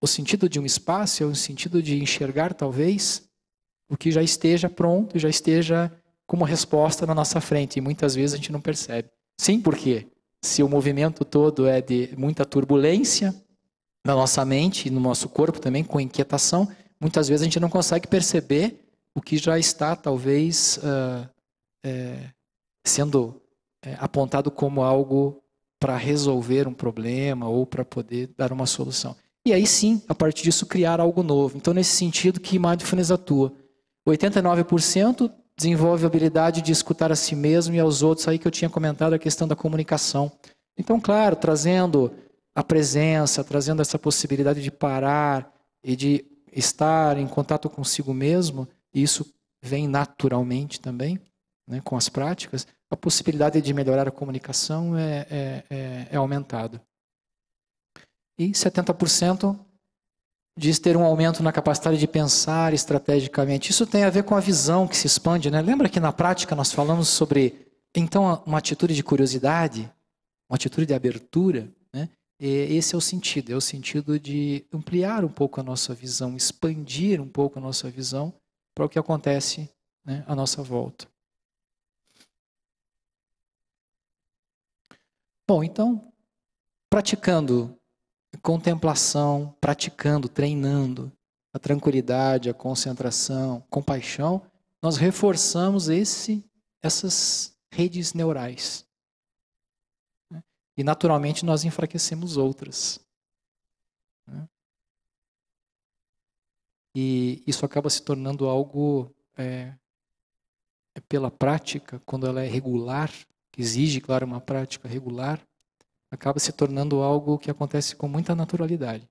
o sentido de um espaço é o sentido de enxergar, talvez, o que já esteja pronto, já esteja como resposta na nossa frente. E muitas vezes a gente não percebe. Sim, porque se o movimento todo é de muita turbulência na nossa mente e no nosso corpo também, com inquietação, muitas vezes a gente não consegue perceber o que já está talvez uh, é, sendo é, apontado como algo para resolver um problema ou para poder dar uma solução. E aí sim, a partir disso, criar algo novo. Então, nesse sentido que mindfulness atua, 89% desenvolve a habilidade de escutar a si mesmo e aos outros, aí que eu tinha comentado a questão da comunicação. Então, claro, trazendo a presença, trazendo essa possibilidade de parar e de estar em contato consigo mesmo, e isso vem naturalmente também, né, com as práticas, a possibilidade de melhorar a comunicação é, é, é, é aumentada. E 70% diz ter um aumento na capacidade de pensar estrategicamente. Isso tem a ver com a visão que se expande, né? Lembra que na prática nós falamos sobre então uma atitude de curiosidade, uma atitude de abertura, né? esse é o sentido, é o sentido de ampliar um pouco a nossa visão, expandir um pouco a nossa visão para o que acontece né, à nossa volta. Bom, então, praticando contemplação, praticando, treinando a tranquilidade, a concentração, compaixão, nós reforçamos esse, essas redes neurais. E naturalmente nós enfraquecemos outras. E isso acaba se tornando algo é, é pela prática, quando ela é regular, que exige, claro, uma prática regular, acaba se tornando algo que acontece com muita naturalidade.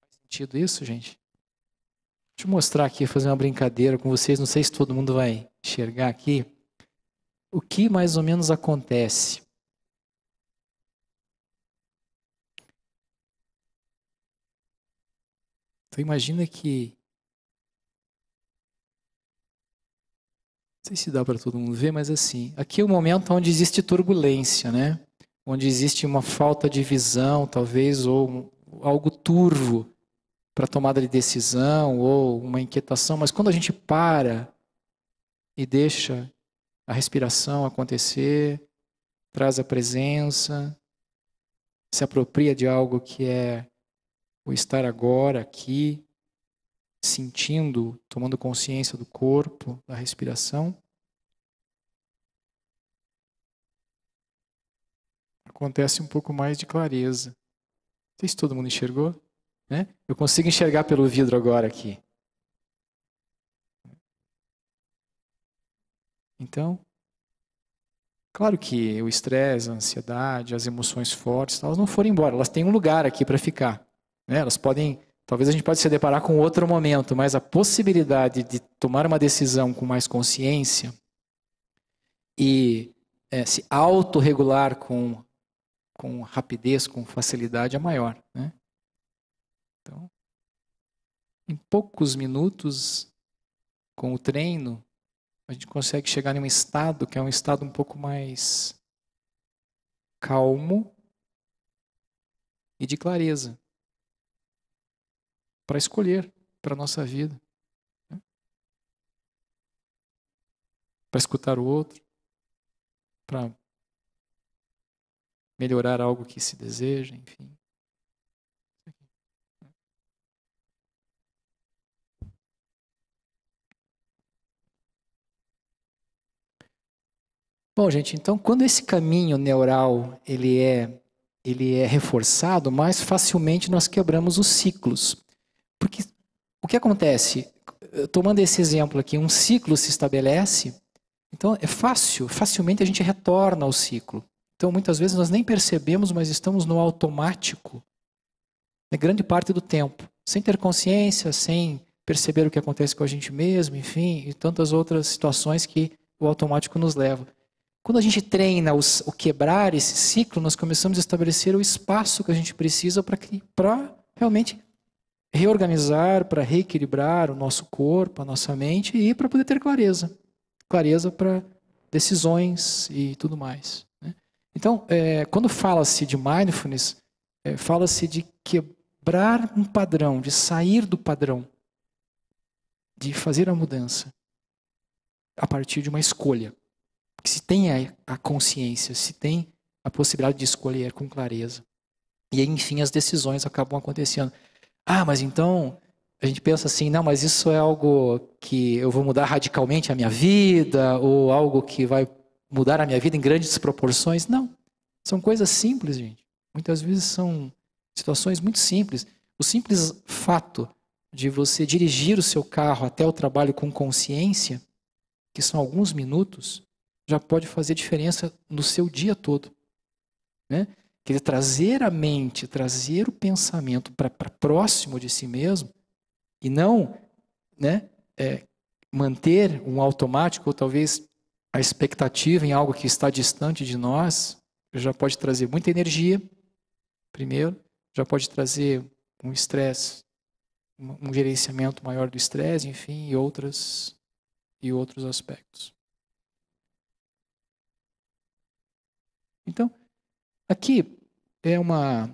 Faz sentido isso, gente? Deixa eu mostrar aqui, fazer uma brincadeira com vocês. Não sei se todo mundo vai enxergar aqui. O que mais ou menos acontece? Então imagina que não sei se dá para todo mundo ver, mas assim, aqui é o momento onde existe turbulência, né? Onde existe uma falta de visão, talvez, ou um, algo turvo para tomada de decisão ou uma inquietação, mas quando a gente para e deixa a respiração acontecer, traz a presença, se apropria de algo que é o estar agora, aqui, sentindo, tomando consciência do corpo, da respiração. Acontece um pouco mais de clareza. Não sei se todo mundo enxergou. Né? Eu consigo enxergar pelo vidro agora aqui. Então, claro que o estresse, a ansiedade, as emoções fortes, elas não foram embora, elas têm um lugar aqui para ficar. Né? Elas podem Talvez a gente pode se deparar com outro momento, mas a possibilidade de tomar uma decisão com mais consciência e é, se autorregular com, com rapidez, com facilidade é maior. Né? Então, em poucos minutos, com o treino, a gente consegue chegar em um estado que é um estado um pouco mais calmo e de clareza para escolher para a nossa vida, né? para escutar o outro, para melhorar algo que se deseja, enfim. Bom, gente, então quando esse caminho neural ele é ele é reforçado, mais facilmente nós quebramos os ciclos. O que acontece? Tomando esse exemplo aqui, um ciclo se estabelece, então é fácil, facilmente a gente retorna ao ciclo. Então muitas vezes nós nem percebemos, mas estamos no automático, né, grande parte do tempo, sem ter consciência, sem perceber o que acontece com a gente mesmo, enfim, e tantas outras situações que o automático nos leva. Quando a gente treina os, o quebrar esse ciclo, nós começamos a estabelecer o espaço que a gente precisa para realmente reorganizar, para reequilibrar o nosso corpo, a nossa mente e para poder ter clareza. Clareza para decisões e tudo mais. Né? Então, é, quando fala-se de mindfulness, é, fala-se de quebrar um padrão, de sair do padrão, de fazer a mudança a partir de uma escolha. que se tem a, a consciência, se tem a possibilidade de escolher com clareza. E aí, enfim, as decisões acabam acontecendo. Ah, mas então a gente pensa assim, não, mas isso é algo que eu vou mudar radicalmente a minha vida, ou algo que vai mudar a minha vida em grandes proporções. Não. São coisas simples, gente. Muitas vezes são situações muito simples. O simples fato de você dirigir o seu carro até o trabalho com consciência, que são alguns minutos, já pode fazer diferença no seu dia todo. Né? Quer dizer, trazer a mente, trazer o pensamento para próximo de si mesmo e não né, é, manter um automático ou talvez a expectativa em algo que está distante de nós, já pode trazer muita energia, primeiro, já pode trazer um estresse, um gerenciamento maior do estresse, enfim, e outras e outros aspectos. Então, aqui é uma.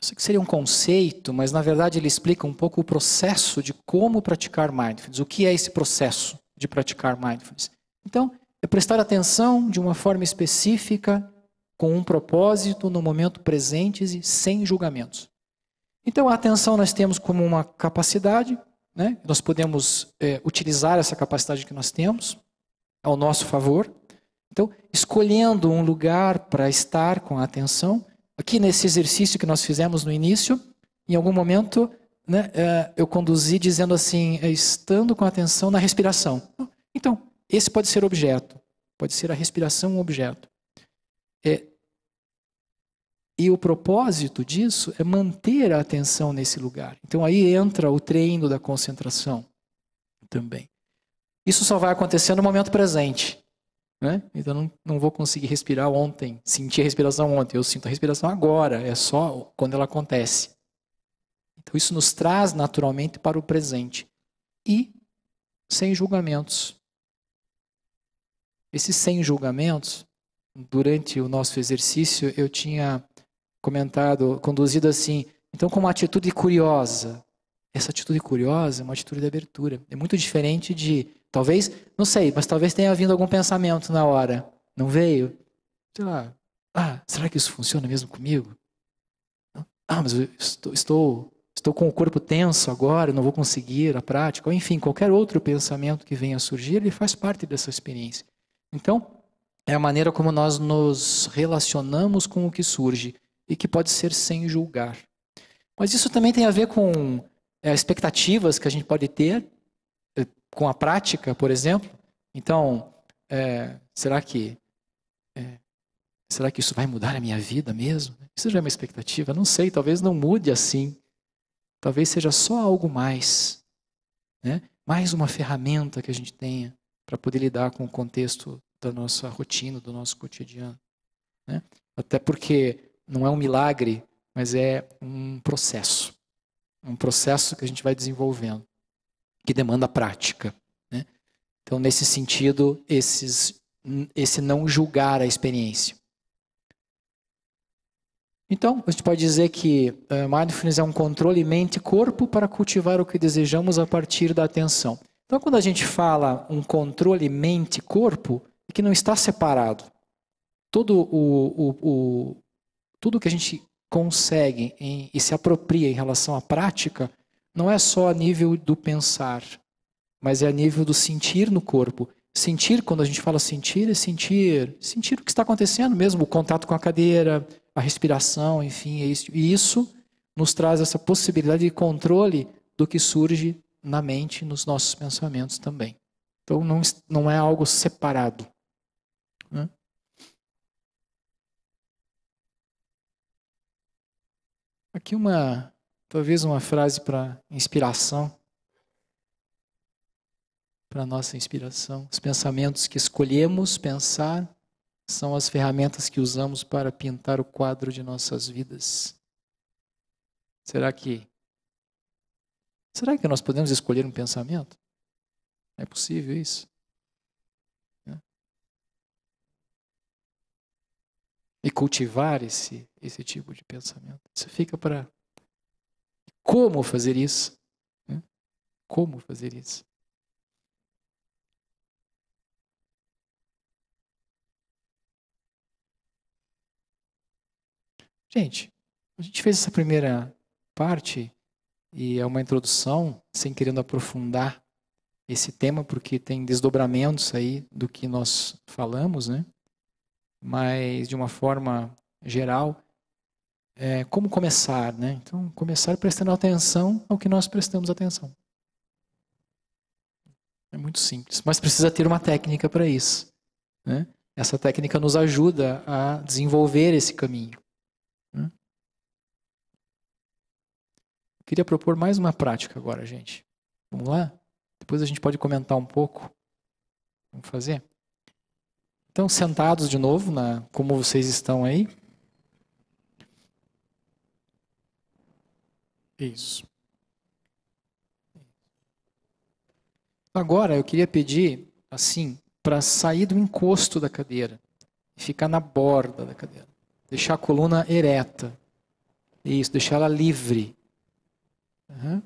Eu sei que seria um conceito, mas na verdade ele explica um pouco o processo de como praticar mindfulness. O que é esse processo de praticar mindfulness? Então, é prestar atenção de uma forma específica, com um propósito, no momento presente e sem julgamentos. Então, a atenção nós temos como uma capacidade, né? nós podemos é, utilizar essa capacidade que nós temos ao nosso favor. Então, escolhendo um lugar para estar com a atenção, aqui nesse exercício que nós fizemos no início, em algum momento né, eh, eu conduzi dizendo assim, é, estando com atenção na respiração. Então, esse pode ser objeto, pode ser a respiração um objeto. É, e o propósito disso é manter a atenção nesse lugar. Então aí entra o treino da concentração também. Isso só vai acontecer no momento presente. Né? Então não, não vou conseguir respirar ontem, sentir a respiração ontem, eu sinto a respiração agora, é só quando ela acontece. Então isso nos traz naturalmente para o presente e sem julgamentos. Esses sem julgamentos, durante o nosso exercício, eu tinha comentado, conduzido assim, então com uma atitude curiosa. Essa atitude curiosa é uma atitude de abertura. É muito diferente de Talvez, não sei, mas talvez tenha vindo algum pensamento na hora. Não veio? Sei lá. Ah, será que isso funciona mesmo comigo? Ah, mas eu estou, estou, estou com o corpo tenso agora, não vou conseguir a prática. Ou enfim, qualquer outro pensamento que venha a surgir, ele faz parte dessa experiência. Então, é a maneira como nós nos relacionamos com o que surge e que pode ser sem julgar. Mas isso também tem a ver com é, expectativas que a gente pode ter com a prática, por exemplo. Então, é, será que é, será que isso vai mudar a minha vida mesmo? Isso já é uma expectativa. Não sei, talvez não mude assim. Talvez seja só algo mais, né? mais uma ferramenta que a gente tenha para poder lidar com o contexto da nossa rotina, do nosso cotidiano. Né? Até porque não é um milagre, mas é um processo. Um processo que a gente vai desenvolvendo que demanda prática. Né? Então, nesse sentido, esses, esse não julgar a experiência. Então, a gente pode dizer que uh, mindfulness é um controle mente-corpo para cultivar o que desejamos a partir da atenção. Então, quando a gente fala um controle mente-corpo, é que não está separado. Todo o, o, o, tudo que a gente consegue em, e se apropria em relação à prática não é só a nível do pensar, mas é a nível do sentir no corpo. Sentir, quando a gente fala sentir, é sentir, sentir o que está acontecendo mesmo, o contato com a cadeira, a respiração, enfim, é isso. E isso nos traz essa possibilidade de controle do que surge na mente, nos nossos pensamentos também. Então não, não é algo separado. Né? Aqui uma Talvez uma frase para inspiração, para nossa inspiração. Os pensamentos que escolhemos pensar são as ferramentas que usamos para pintar o quadro de nossas vidas. Será que será que nós podemos escolher um pensamento? É possível isso? É. e cultivar esse, esse tipo de pensamento. Isso fica para como fazer isso? Como fazer isso? Gente, a gente fez essa primeira parte e é uma introdução, sem querendo aprofundar esse tema, porque tem desdobramentos aí do que nós falamos, né? Mas de uma forma geral, é, como começar, né? Então, começar prestando atenção ao que nós prestamos atenção. É muito simples, mas precisa ter uma técnica para isso. Né? Essa técnica nos ajuda a desenvolver esse caminho. Né? Queria propor mais uma prática agora, gente. Vamos lá? Depois a gente pode comentar um pouco. Vamos fazer? Então, sentados de novo, na, como vocês estão aí. Isso. Agora eu queria pedir, assim, para sair do encosto da cadeira e ficar na borda da cadeira. Deixar a coluna ereta. Isso, deixar ela livre. Uhum.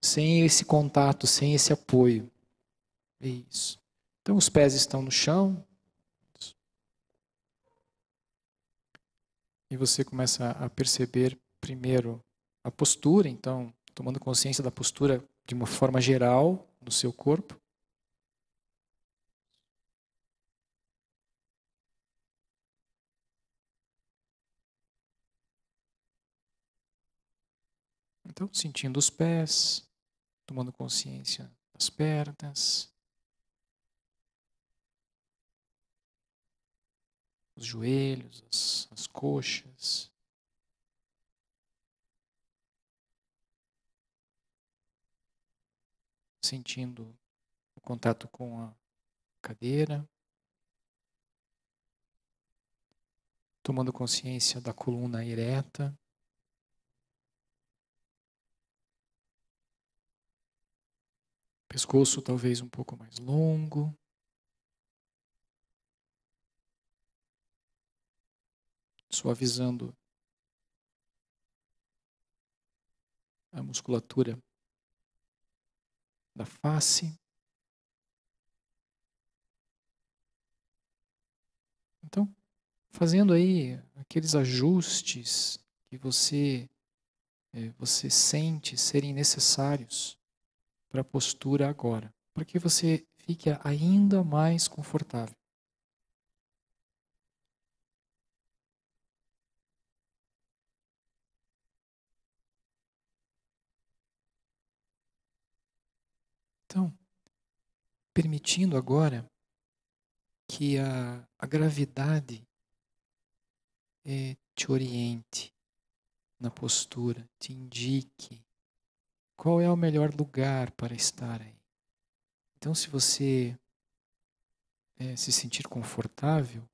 Sem esse contato, sem esse apoio. Isso. Então os pés estão no chão. Isso. E você começa a perceber primeiro a postura, então, tomando consciência da postura de uma forma geral no seu corpo. Então, sentindo os pés, tomando consciência das pernas, os joelhos, as, as coxas. sentindo o contato com a cadeira, tomando consciência da coluna ereta. Pescoço talvez um pouco mais longo. Suavizando a musculatura da face. Então, fazendo aí aqueles ajustes que você é, você sente serem necessários para a postura agora, para que você fique ainda mais confortável. permitindo agora que a, a gravidade é, te oriente na postura, te indique qual é o melhor lugar para estar aí. Então, se você é, se sentir confortável,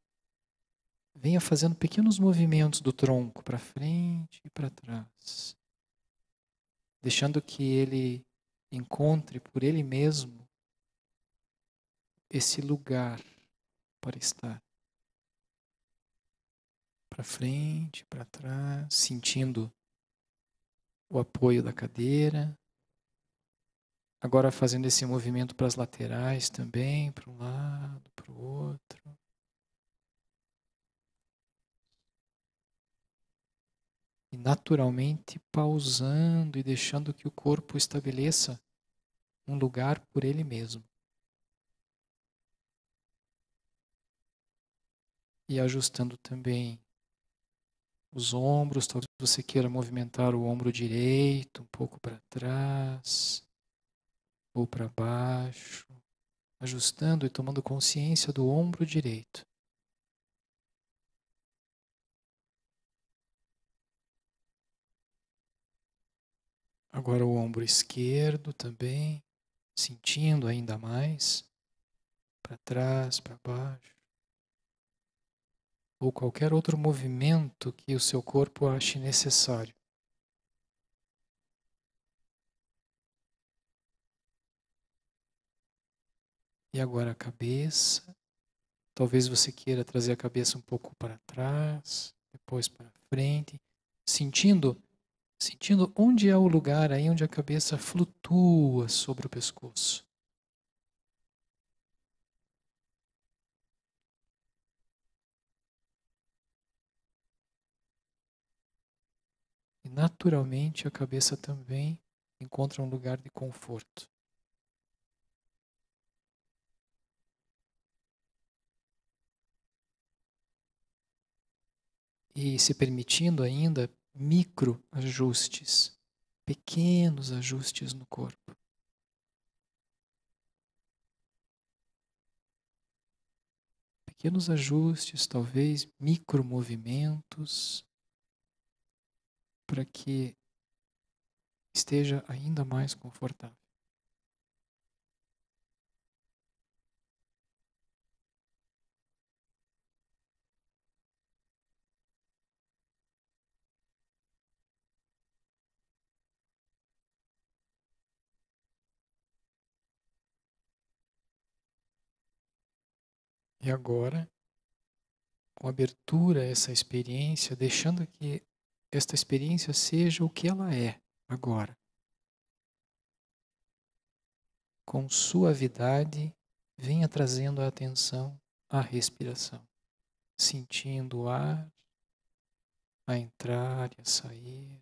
venha fazendo pequenos movimentos do tronco para frente e para trás, deixando que ele encontre por ele mesmo esse lugar para estar. Para frente, para trás, sentindo o apoio da cadeira. Agora fazendo esse movimento para as laterais também, para um lado, para o outro. E naturalmente pausando e deixando que o corpo estabeleça um lugar por ele mesmo. e ajustando também os ombros. Talvez você queira movimentar o ombro direito um pouco para trás ou para baixo, ajustando e tomando consciência do ombro direito. Agora o ombro esquerdo também, sentindo ainda mais, para trás, para baixo ou qualquer outro movimento que o seu corpo ache necessário. E agora a cabeça. Talvez você queira trazer a cabeça um pouco para trás, depois para frente, sentindo sentindo onde é o lugar aí onde a cabeça flutua sobre o pescoço. E naturalmente a cabeça também encontra um lugar de conforto. E se permitindo ainda micro ajustes, pequenos ajustes no corpo. pequenos ajustes, talvez micromovimentos, para que esteja ainda mais confortável. E agora, com abertura a essa experiência, deixando que esta experiência seja o que ela é agora. Com suavidade, venha trazendo a atenção à respiração, sentindo o ar a entrar e a sair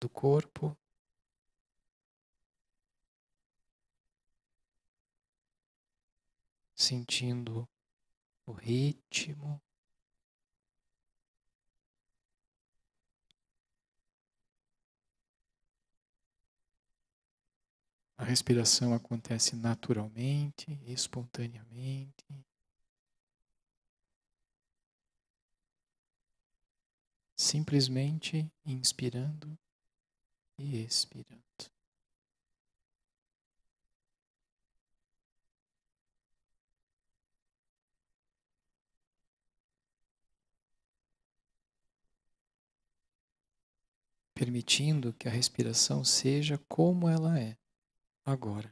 do corpo. Sentindo o ritmo A respiração acontece naturalmente, espontaneamente. Simplesmente inspirando e expirando. Permitindo que a respiração seja como ela é agora.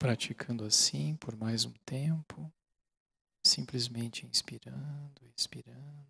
praticando assim por mais um tempo, simplesmente inspirando, expirando.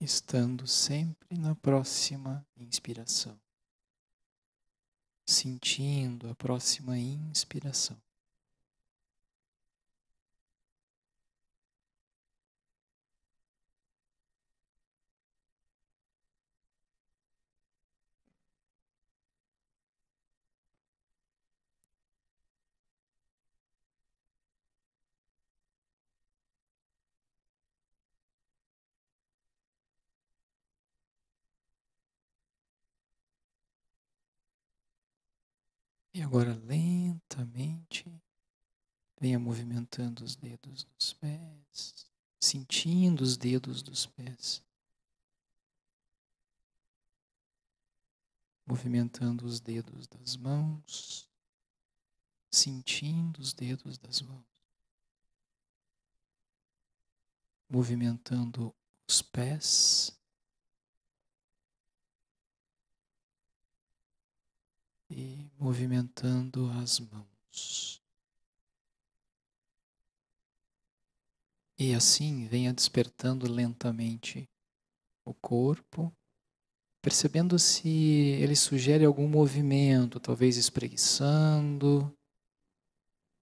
estando sempre na próxima inspiração, sentindo a próxima inspiração. E agora lentamente venha movimentando os dedos dos pés, sentindo os dedos dos pés. Movimentando os dedos das mãos, sentindo os dedos das mãos. Movimentando os pés, e movimentando as mãos. E assim venha despertando lentamente o corpo, percebendo se ele sugere algum movimento, talvez espreguiçando,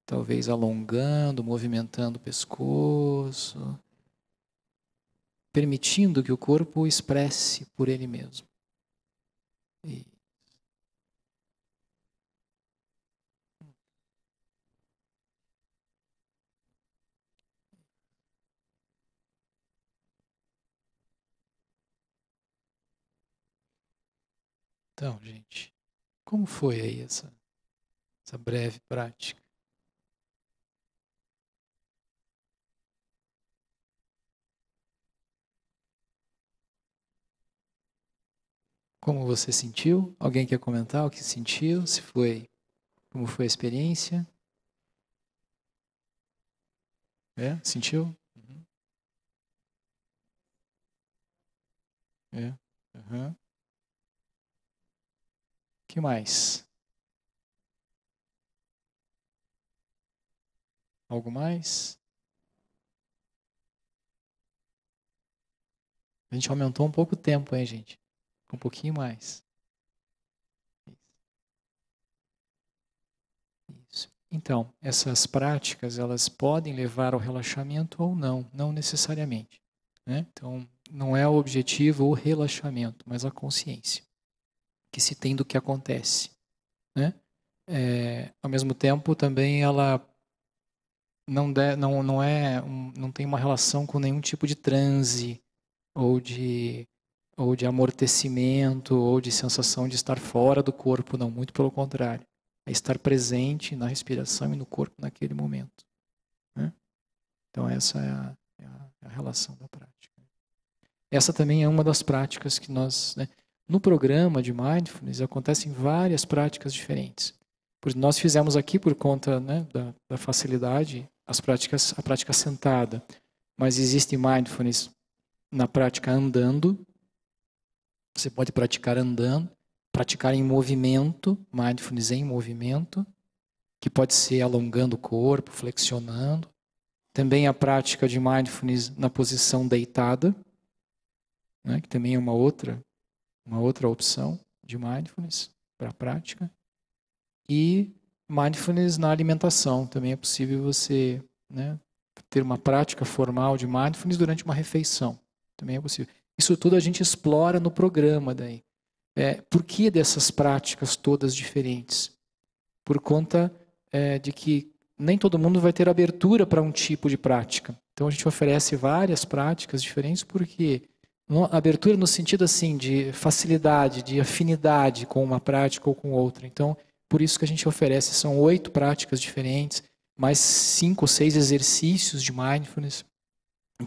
talvez alongando, movimentando o pescoço, permitindo que o corpo expresse por ele mesmo. E Então, gente, como foi aí essa, essa breve prática? Como você sentiu? Alguém quer comentar o que sentiu? Se foi, como foi a experiência? É? Sentiu? Uhum. É? Uhum que mais? Algo mais? A gente aumentou um pouco o tempo, hein, gente? Um pouquinho mais. Isso. Então, essas práticas, elas podem levar ao relaxamento ou não, não necessariamente. Né? Então, não é o objetivo o relaxamento, mas a consciência que se tem do que acontece. Né? É, ao mesmo tempo, também ela não, de, não, não, é, não tem uma relação com nenhum tipo de transe ou de, ou de amortecimento ou de sensação de estar fora do corpo, não, muito pelo contrário. É estar presente na respiração e no corpo naquele momento. Né? Então, essa é a, é a, é relação da prática. Essa também é uma das práticas que nós. Né, no programa de Mindfulness acontecem várias práticas diferentes. Nós fizemos aqui, por conta né, da, da, facilidade, as práticas, a prática sentada. Mas existe Mindfulness na prática andando. Você pode praticar andando, praticar em movimento, Mindfulness em movimento, que pode ser alongando o corpo, flexionando. Também a prática de Mindfulness na posição deitada, né, que também é uma outra uma outra opção de mindfulness para a prática. E mindfulness na alimentação. Também é possível você né, ter uma prática formal de mindfulness durante uma refeição. Também é possível. Isso tudo a gente explora no programa daí. É, por que dessas práticas todas diferentes? Por conta é, de que nem todo mundo vai ter abertura para um tipo de prática. Então a gente oferece várias práticas diferentes porque Abertura no sentido assim de facilidade, de afinidade com uma prática ou com outra. Então, por isso que a gente oferece são oito práticas diferentes, mais cinco ou seis exercícios de mindfulness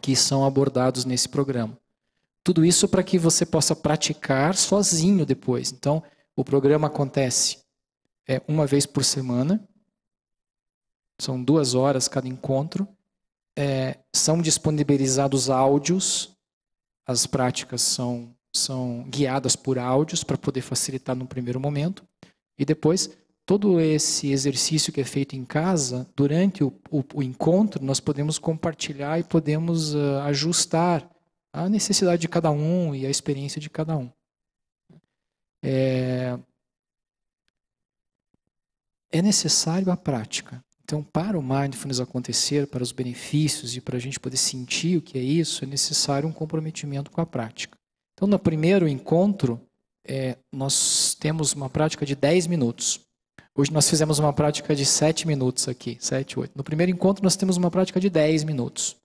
que são abordados nesse programa. Tudo isso para que você possa praticar sozinho depois. Então, o programa acontece é, uma vez por semana, são duas horas cada encontro. É, são disponibilizados áudios as práticas são, são guiadas por áudios para poder facilitar no primeiro momento. E depois, todo esse exercício que é feito em casa, durante o, o, o encontro, nós podemos compartilhar e podemos uh, ajustar a necessidade de cada um e a experiência de cada um. É, é necessário a prática. Então, para o mindfulness acontecer, para os benefícios e para a gente poder sentir o que é isso, é necessário um comprometimento com a prática. Então, no primeiro encontro, é, nós temos uma prática de 10 minutos. Hoje nós fizemos uma prática de 7 minutos aqui, 7, 8. No primeiro encontro, nós temos uma prática de 10 minutos.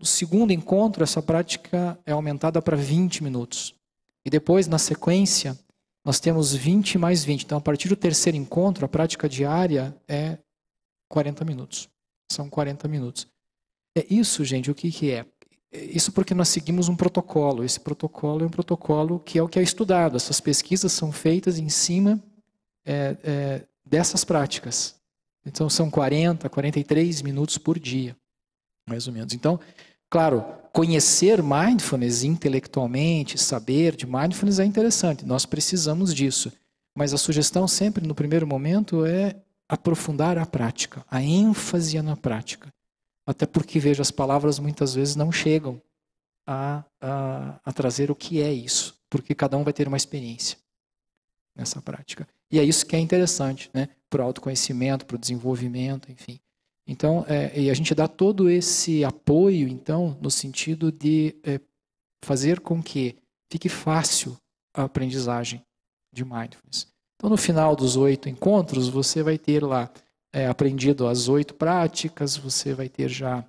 No segundo encontro, essa prática é aumentada para 20 minutos. E depois, na sequência, nós temos 20 mais 20. Então, a partir do terceiro encontro, a prática diária é 40 minutos. São 40 minutos. É isso, gente, o que, que é? Isso porque nós seguimos um protocolo. Esse protocolo é um protocolo que é o que é estudado. Essas pesquisas são feitas em cima é, é, dessas práticas. Então, são 40, 43 minutos por dia, mais ou menos. Então, claro, conhecer mindfulness intelectualmente, saber de mindfulness é interessante. Nós precisamos disso. Mas a sugestão sempre, no primeiro momento, é aprofundar a prática, a ênfase na prática. Até porque, veja, as palavras muitas vezes não chegam a, a, a trazer o que é isso, porque cada um vai ter uma experiência nessa prática. E é isso que é interessante, né? Para o autoconhecimento, para o desenvolvimento, enfim. Então, é, e a gente dá todo esse apoio, então, no sentido de é, fazer com que fique fácil a aprendizagem de mindfulness. Então, no final dos oito encontros, você vai ter lá é, aprendido as oito práticas, você vai ter já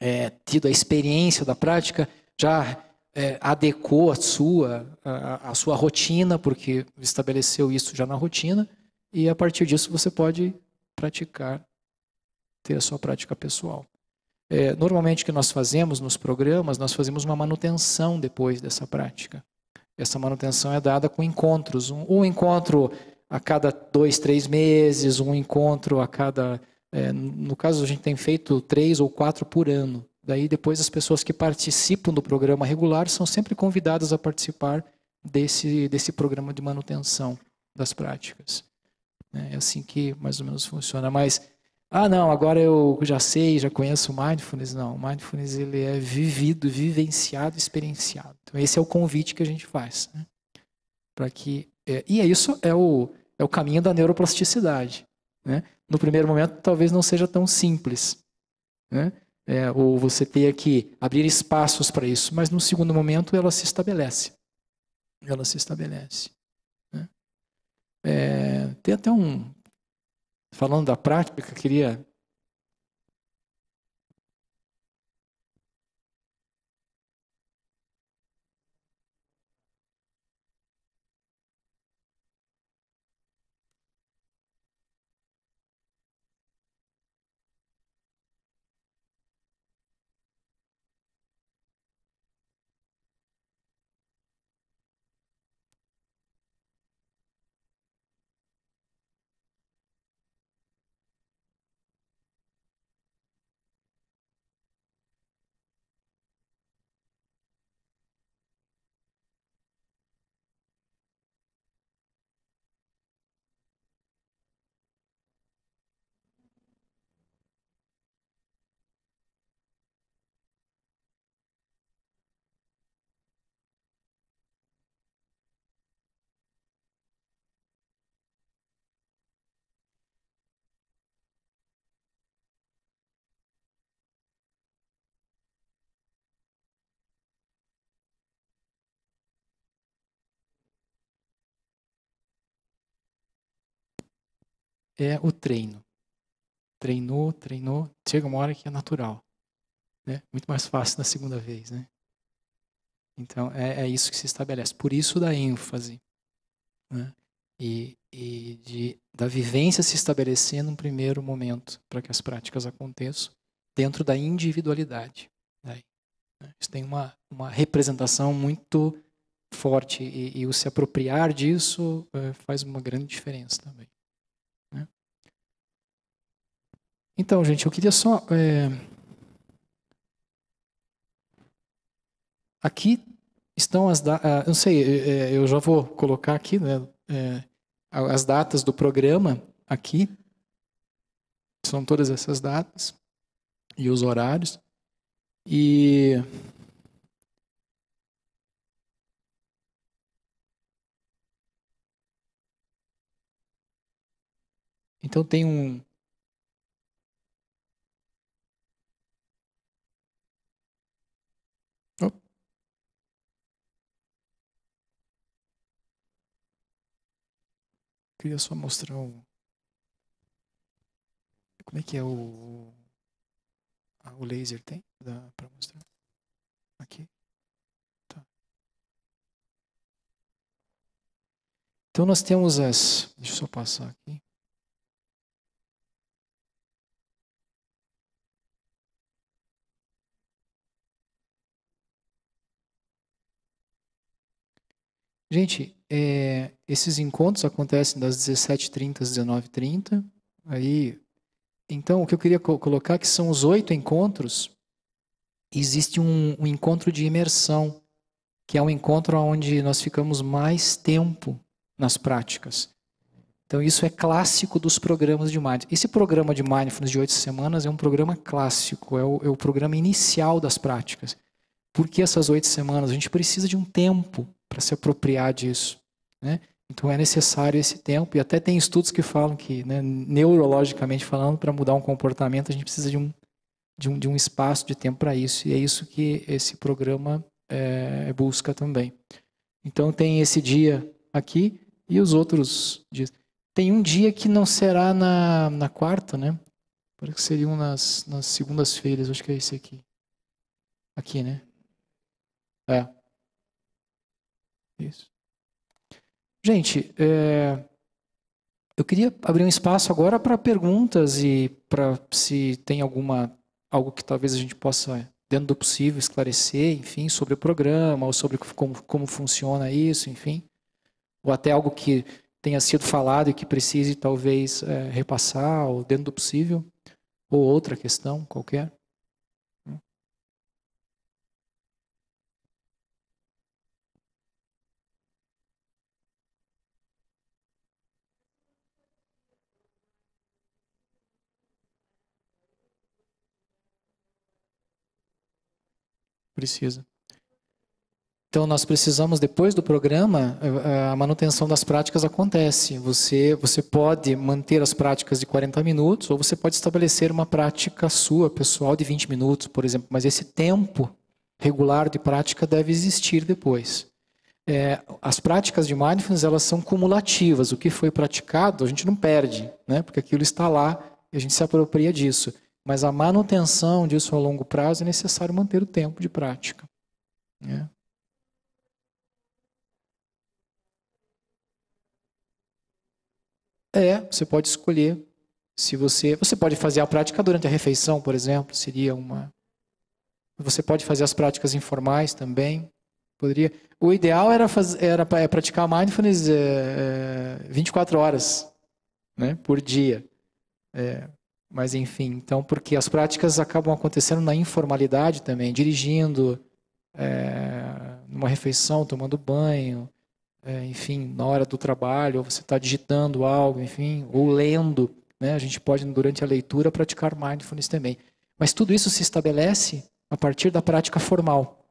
é, tido a experiência da prática, já é, adequou a sua, a, a, sua rotina, porque estabeleceu isso já na rotina, e a partir disso você pode praticar, ter a sua prática pessoal. É, normalmente o que nós fazemos nos programas, nós fazemos uma manutenção depois dessa prática. Essa manutenção é dada com encontros. Um, um encontro a cada dois, três meses, um encontro a cada. É, no caso, a gente tem feito três ou quatro por ano. Daí, depois, as pessoas que participam do programa regular são sempre convidadas a participar desse, desse programa de manutenção das práticas. Né? É assim que mais ou menos funciona. Mas ah, não, agora eu já sei, já conheço o mindfulness. Não, o mindfulness ele é vivido, vivenciado, experienciado. Então, esse é o convite que a gente faz. Né? Para que é, e é isso é o, é o caminho da neuroplasticidade. Né? No primeiro momento, talvez não seja tão simples. Né? É, ou você tenha que abrir espaços para isso, mas no segundo momento ela se estabelece. Ela se estabelece. Né? É, tem até um falando da prática, queria é o treino. Treinou, treinou, chega uma hora que é natural. Né? Muito mais fácil na segunda vez. Né? Então, é, é isso que se estabelece. Por isso da ênfase. Né? E, e de, da vivência se estabelecer num primeiro momento para que as práticas aconteçam dentro da individualidade. Né? né? Isso tem uma, uma representação muito forte e, e o se apropriar disso é, faz uma grande diferença também. Então, gente, eu queria só. É... Aqui estão as datas. Ah, eu não sei, é, é, eu já vou colocar aqui né, é, as datas do programa aqui. São todas essas datas e os horários. E. Então tem um, Queria só mostrar o. Como é que é o. O, laser tem? Dá para mostrar? Aqui. Tá. Então nós temos as. Deixa eu só passar aqui. Gente, é, esses encontros acontecem das 17h30 às 19h30. Aí, então, o que eu queria co colocar é que são os oito encontros. Existe um, um encontro de imersão, que é um encontro onde nós ficamos mais tempo nas práticas. Então, isso é clássico dos programas de Mindfulness. Esse programa de Mindfulness de oito semanas é um programa clássico, é o, é o programa inicial das práticas. Porque essas oito semanas? A gente precisa de um tempo para se apropriar disso. Né? Então é necessário esse tempo, e até tem estudos que falam que, né, neurologicamente falando, para mudar um comportamento, a gente precisa de um, de um, de um espaço de tempo para isso, e é isso que esse programa é, busca também. Então tem esse dia aqui e os outros dias. Tem um dia que não será na, na quarta, né? Parece que seriam nas, nas segundas-feiras, acho que é esse aqui. Aqui, né? É. Isso. Gente, é, eu queria abrir um espaço agora para perguntas e para se tem alguma algo que talvez a gente possa, dentro do possível, esclarecer, enfim, sobre o programa ou sobre como, como funciona isso, enfim, ou até algo que tenha sido falado e que precise talvez é, repassar ou dentro do possível ou outra questão qualquer. Precisa. Então nós precisamos depois do programa eh, eh, a manutenção das práticas acontece. Você você pode manter as práticas de 40 minutos ou você pode estabelecer uma prática sua pessoal de 20 minutos, por exemplo, mas esse tempo regular de prática deve existir depois. É, as práticas de mindfulness elas são cumulativas. O que foi praticado a gente não perde, né? Porque aquilo está lá e a gente se apropria disso. Mas a manutenção disso a longo prazo é necessário manter o tempo de prática. Né? É, você pode escolher se você, você pode fazer a prática durante a refeição, por exemplo, seria uma. Você pode fazer as práticas informais também. Poderia. O ideal era era é praticar mindfulness é, é, 24 horas, né, por dia. É, mas enfim, então, porque as práticas acabam acontecendo na informalidade também, dirigindo, é, numa refeição, tomando banho, é, enfim, na hora do trabalho, ou você está digitando algo, enfim, ou lendo. Né? A gente pode, durante a leitura, praticar mindfulness também. Mas tudo isso se estabelece a partir da prática formal,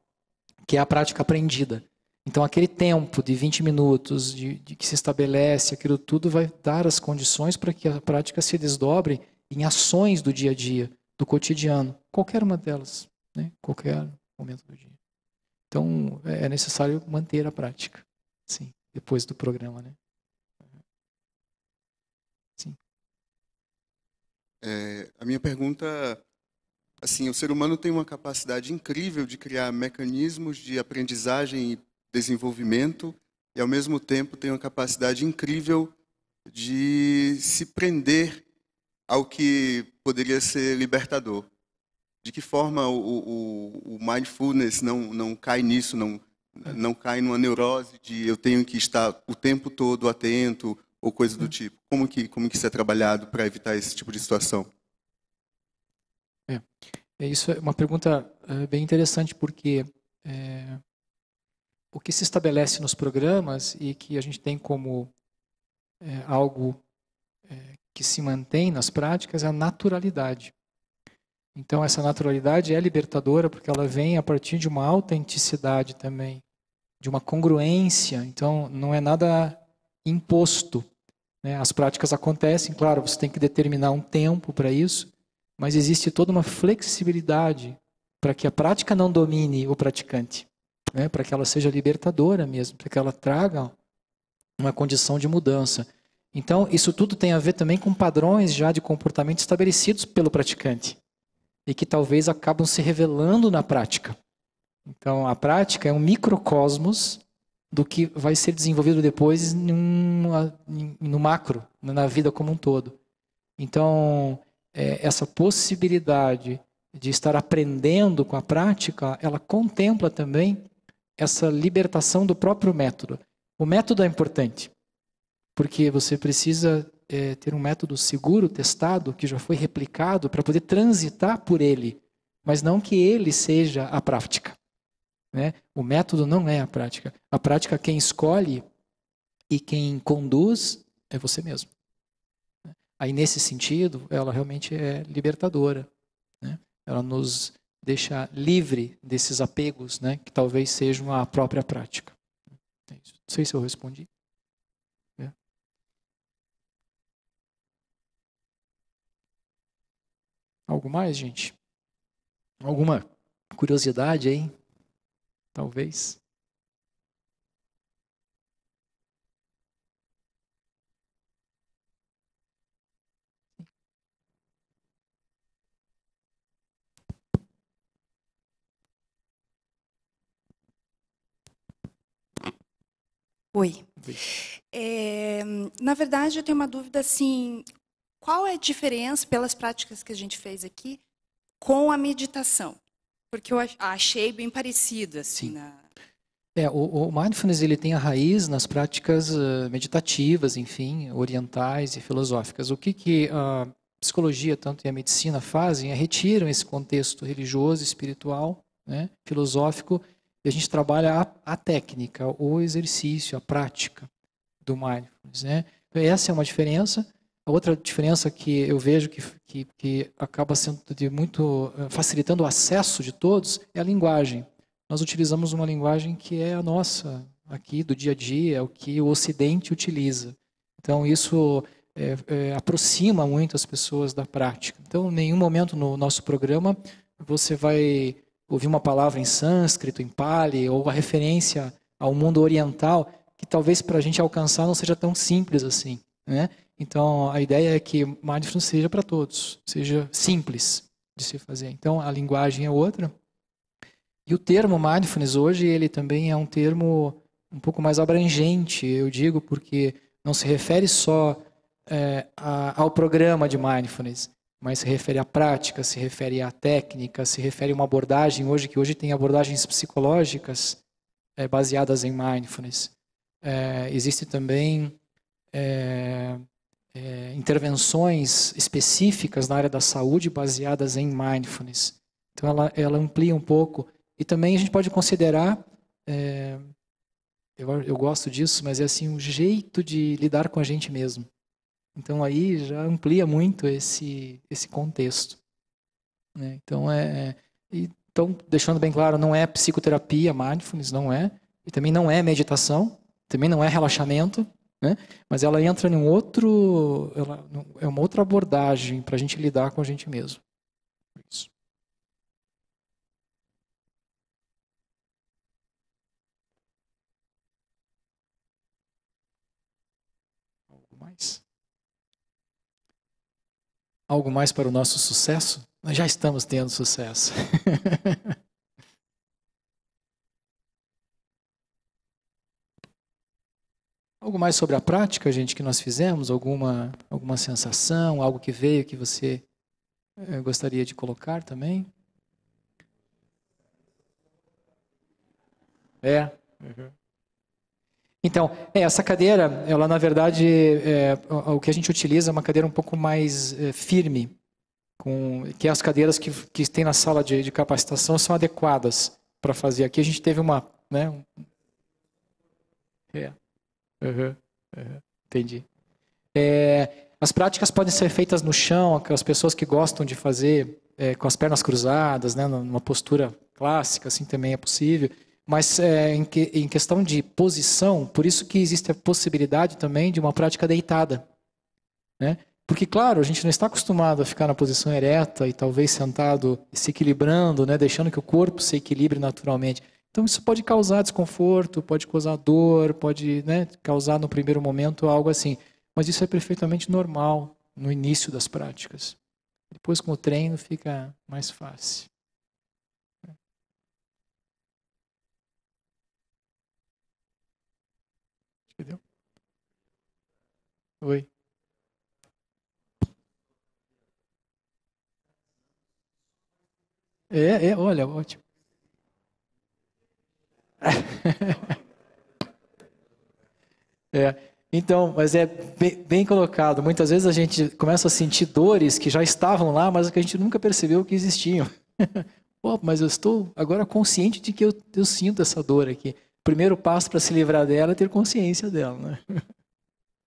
que é a prática aprendida. Então, aquele tempo de 20 minutos de, de que se estabelece, aquilo tudo vai dar as condições para que a prática se desdobre em ações do dia a dia, do cotidiano, qualquer uma delas, né? qualquer momento do dia. Então, é, é necessário manter a prática, sim, depois do programa, né? Uhum. Sim. É, a minha pergunta, assim, o ser humano tem uma capacidade incrível de criar mecanismos de aprendizagem e desenvolvimento e, ao mesmo tempo, tem uma capacidade incrível de se prender ao que poderia ser libertador. De que forma o, o, o mindfulness não, não cai nisso, não, não cai numa neurose de eu tenho que estar o tempo todo atento ou coisa do tipo? Como que, como que isso é trabalhado para evitar esse tipo de situação? É, é isso é uma pergunta é, bem interessante, porque é, o que se estabelece nos programas e que a gente tem como é, algo é, que se mantém nas práticas é a naturalidade. Então, essa naturalidade é libertadora porque ela vem a partir de uma autenticidade também, de uma congruência. Então, não é nada imposto. Né? As práticas acontecem, claro, você tem que determinar um tempo para isso, mas existe toda uma flexibilidade para que a prática não domine o praticante, né? para que ela seja libertadora mesmo, para que ela traga uma condição de mudança. Então, isso tudo tem a ver também com padrões já de comportamento estabelecidos pelo praticante e que talvez acabam se revelando na prática. Então, a prática é um microcosmos do que vai ser desenvolvido depois numa, no macro, na vida como um todo. Então, é, essa possibilidade de estar aprendendo com a prática, ela contempla também essa libertação do próprio método. O método é importante porque você precisa é, ter um método seguro, testado, que já foi replicado, para poder transitar por ele, mas não que ele seja a prática. Né? O método não é a prática. A prática, quem escolhe e quem conduz é você mesmo. Né? Aí, nesse sentido, ela realmente é libertadora. Né? Ela nos deixa livre desses apegos, né? que talvez sejam a própria prática. É não sei se eu respondi. Algo mais, gente? Alguma curiosidade aí? Talvez. Oi. É, na verdade, eu tenho uma dúvida assim: qual é a diferença pelas práticas que a gente fez aqui com a meditação? Porque eu achei bem parecido assim na é, o, o, mindfulness ele tem a raiz nas práticas ah, meditativas, enfim, orientais e filosóficas. O que, que a psicologia tanto e a medicina fazem é retiram esse contexto religioso, espiritual, né, filosófico e a gente trabalha a, a, técnica, o exercício, a prática do mindfulness. Né? Então, essa é uma diferença. A outra diferença que eu vejo que, que, que acaba sendo de muito eh, facilitando o acesso de todos é a linguagem. Nós utilizamos uma linguagem que é a nossa aqui do dia a dia, é o que o Ocidente utiliza. Então isso é, é, aproxima muito as pessoas da prática. Então, em nenhum momento no nosso programa você vai ouvir uma palavra em sânscrito, em pali, ou a referência ao mundo oriental, que talvez para a gente alcançar não seja tão simples assim. Né? Então, a ideia é que mindfulness seja para todos, seja simples de se fazer. Então, a linguagem é outra. E o termo mindfulness hoje, ele também é um termo um pouco mais abrangente, eu digo, porque não se refere só é, a, ao programa de mindfulness, mas se refere à prática, se refere à técnica, se refere a uma abordagem hoje, que hoje tem abordagens psicológicas é, baseadas em mindfulness. É, existe também é, é, intervenções específicas na área da saúde baseadas em mindfulness. Então ela, ela amplia um pouco. E também a gente pode considerar, é, eu, eu gosto disso, mas é assim, um jeito de lidar com a gente mesmo. Então aí já amplia muito esse, esse contexto. Né? Então é, é então deixando bem claro, não é psicoterapia, mindfulness não é, e também não é meditação, também não é relaxamento, né? Mas ela entra em um outro. Ela, é uma outra abordagem para a gente lidar com a gente mesmo. Isso. Algo mais? Algo mais para o nosso sucesso? Nós já estamos tendo sucesso. <laughs> Algo mais sobre a prática, gente, que nós fizemos? Alguma, alguma sensação, algo que veio que você eh, gostaria de colocar também? É. Uhum. Então, é, essa cadeira, ela na verdade, é, o que a gente utiliza é uma cadeira um pouco mais é, firme, com, que as cadeiras que, que tem na sala de, de capacitação são adequadas para fazer. Aqui a gente teve uma. Né, um, é. Uhum, entendi. É, as práticas podem ser feitas no chão, aquelas pessoas que gostam de fazer é, com as pernas cruzadas, né, numa postura clássica, assim também é possível. Mas é, em, que, em, questão de posição, por isso que existe a possibilidade também de uma prática deitada. Né? Porque, claro, a gente não está acostumado a ficar na posição ereta e talvez sentado, se equilibrando, né, deixando que o corpo se equilibre naturalmente. Então isso pode causar desconforto, pode causar dor, pode né, causar no primeiro momento algo assim. Mas isso é perfeitamente normal no início das práticas. Depois com o treino fica mais fácil. Entendeu? Oi. É, é, olha, ótimo. <laughs> é, então, mas é bem, bem, colocado. Muitas vezes a gente começa a sentir dores que já estavam lá, mas que a gente nunca percebeu que existiam. <laughs> mas eu estou agora consciente de que eu, eu sinto essa dor aqui. O primeiro passo para se livrar dela é ter consciência dela. Né?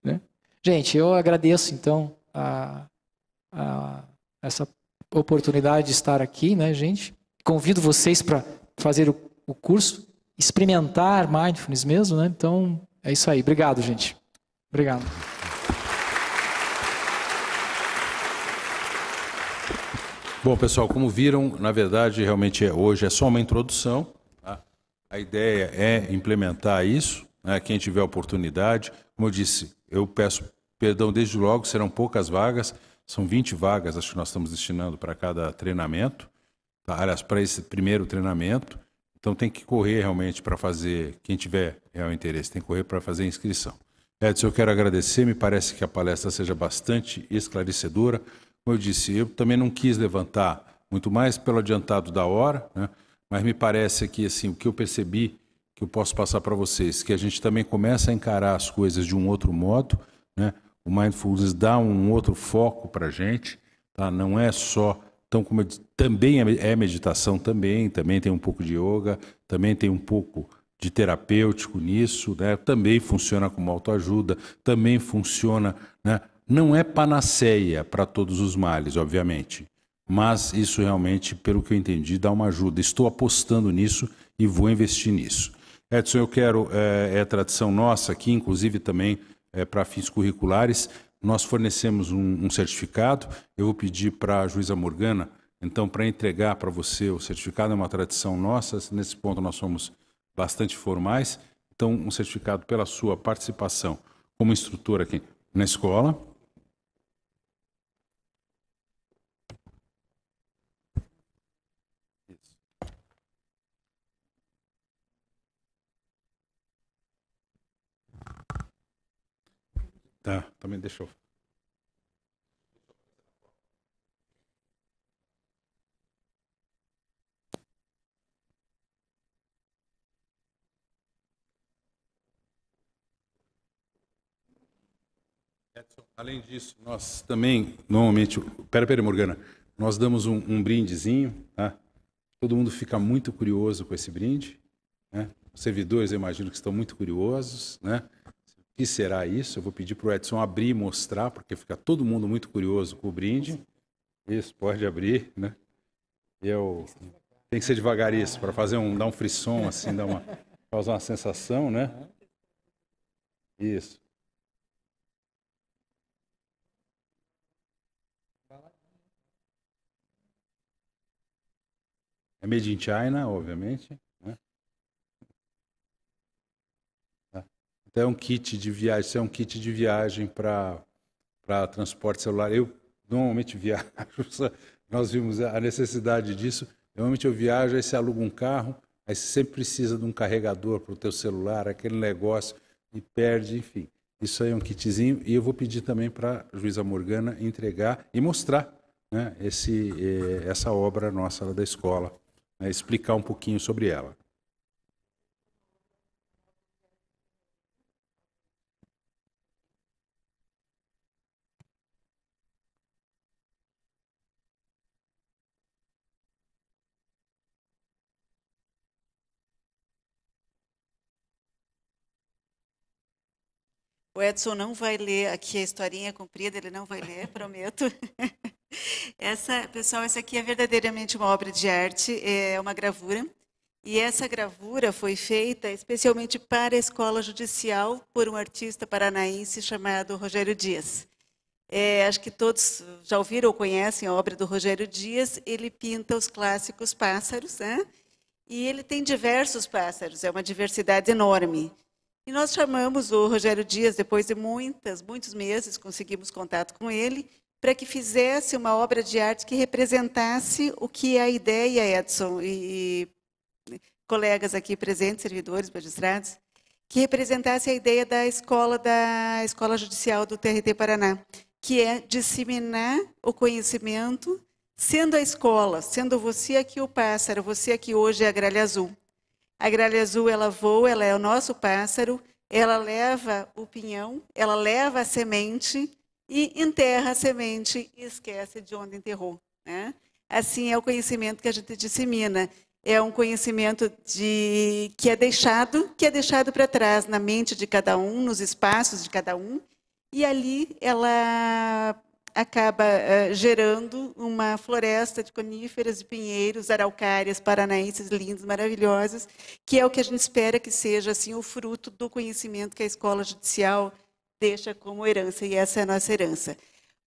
<laughs> né? Gente, eu agradeço então a, a, essa oportunidade de estar aqui, né, gente? Convido vocês para fazer o, o curso experimentar mindfulness mesmo, né? Então, é isso aí. Obrigado, gente. Obrigado. Bom, pessoal, como viram, na verdade, realmente é, hoje é só uma introdução. Tá? A ideia é implementar isso. Né? Quem tiver oportunidade, como eu disse, eu peço perdão desde logo, serão poucas vagas, são 20 vagas, acho que nós estamos destinando para cada treinamento, tá? aliás, para esse primeiro treinamento. Então tem que correr realmente para fazer, quem tiver real interesse, tem que correr para fazer a inscrição. Edson, eu quero agradecer, me parece que a palestra seja bastante esclarecedora. Como eu disse, eu também não quis levantar muito mais pelo adiantado da hora, né? mas me parece que assim, o que eu percebi que eu posso passar para vocês, que a gente também começa a encarar as coisas de um outro modo, né? o Mindfulness dá um outro foco para a gente, tá? não é só, tão como eu também é, é meditação, também, também tem um pouco de yoga, também tem um pouco de terapêutico nisso, né? também funciona como autoajuda, também funciona. Né? Não é panaceia para todos os males, obviamente, mas isso realmente, pelo que eu entendi, dá uma ajuda. Estou apostando nisso e vou investir nisso. Edson, eu quero, é, é tradição nossa aqui, inclusive também é, eh, para fins curriculares, nós fornecemos um, um certificado. Eu vou pedir para a juíza Morgana então, para entregar para você o certificado, é uma tradição nossa, nesse ponto nós somos bastante formais. Então, um certificado pela sua participação como instrutor aqui na escola. Tá, também deixa eu Além disso, nós também, normalmente. Pera, pera, Morgana. Nós damos um, um brindezinho, tá? Todo mundo fica muito curioso com esse brinde. Né? Os servidores, eu imagino que estão muito curiosos, né? O que será isso? Eu vou pedir para o Edson abrir e mostrar, porque fica todo mundo muito curioso com o brinde. Isso, pode abrir, né? Eu... Tem que ser devagar isso, para fazer um, dar um frisson, assim, dar uma, causar uma sensação, né? Isso. É made in China, obviamente. Né? Tá. Então, é um kit de viagem, isso é um kit de viagem para transporte celular. Eu normalmente <laughs> viajo, nós vimos a necessidade disso. Normalmente eu viajo, aí você aluga um carro, aí você sempre precisa de um carregador para o teu celular, aquele negócio, e perde, enfim. Isso aí é um kitzinho e eu vou pedir também para a juíza Morgana entregar e mostrar né, esse, eh, essa obra nossa da escola. Né, explicar um pouquinho sobre ela. O Edson não vai ler aqui a historinha comprida, ele não vai ler, prometo. <laughs> Essa, pessoal, essa aqui é verdadeiramente uma obra de arte, é uma gravura. E essa gravura foi feita especialmente para a escola judicial por um artista paranaense chamado Rogério Dias. É, acho que todos já ouviram ou conhecem a obra do Rogério Dias. Ele pinta os clássicos pássaros, né? E ele tem diversos pássaros, é uma diversidade enorme. E nós chamamos o Rogério Dias, depois de muitas, muitos meses, conseguimos contato com ele, para que fizesse uma obra de arte que representasse o que é a ideia, Edson, e, e colegas aqui presentes, servidores, magistrados, que representasse a ideia da escola da escola judicial do TRT Paraná, que é disseminar o conhecimento, sendo a escola, sendo você aqui o pássaro, você aqui hoje é a gralha azul. A gralha azul, ela voa, ela é o nosso pássaro, ela leva o pinhão, ela leva a semente e enterra a semente e esquece de onde enterrou. Né? Assim é o conhecimento que a gente dissemina. É um conhecimento de que é deixado, que é deixado para trás na mente de cada um, nos espaços de cada um, e ali ela acaba uh, gerando uma floresta de coníferas e pinheiros, araucárias paranaenses lindos, maravilhosas, que é o que a gente espera que seja assim o fruto do conhecimento que a escola judicial deixa como herança, e essa é a nossa herança.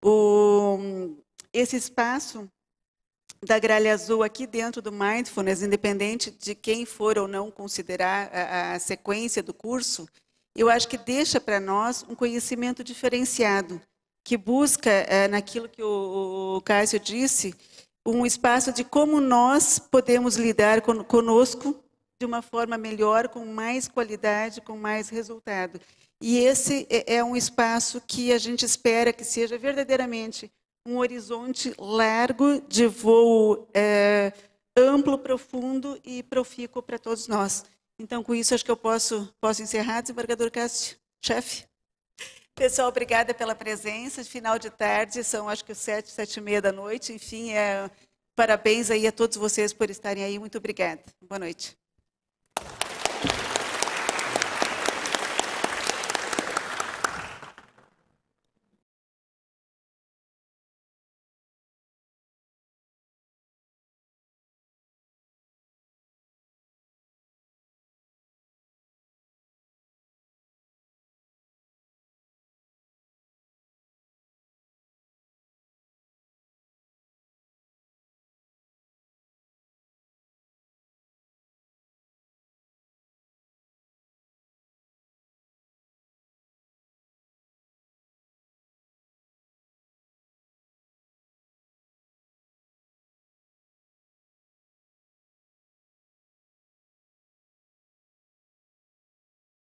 O, esse espaço da gralha azul aqui dentro do Mindfulness, independente de quem for ou não considerar a, a sequência do curso, eu acho que deixa para nós um conhecimento diferenciado que busca, é, naquilo que o, o Cássio disse, um espaço de como nós podemos lidar con, conosco de uma forma melhor, com mais qualidade, com mais resultado. E esse é, é um espaço que a gente espera que seja verdadeiramente um horizonte largo de voo é, amplo, profundo e profícuo para todos nós. Então, com isso, acho que eu posso, posso encerrar, desembargador Cássio, chefe. Pessoal, obrigada pela presença. Final de tarde, são acho que sete, sete e meia da noite. Enfim, é, parabéns aí a todos vocês por estarem aí. Muito obrigada. Boa noite.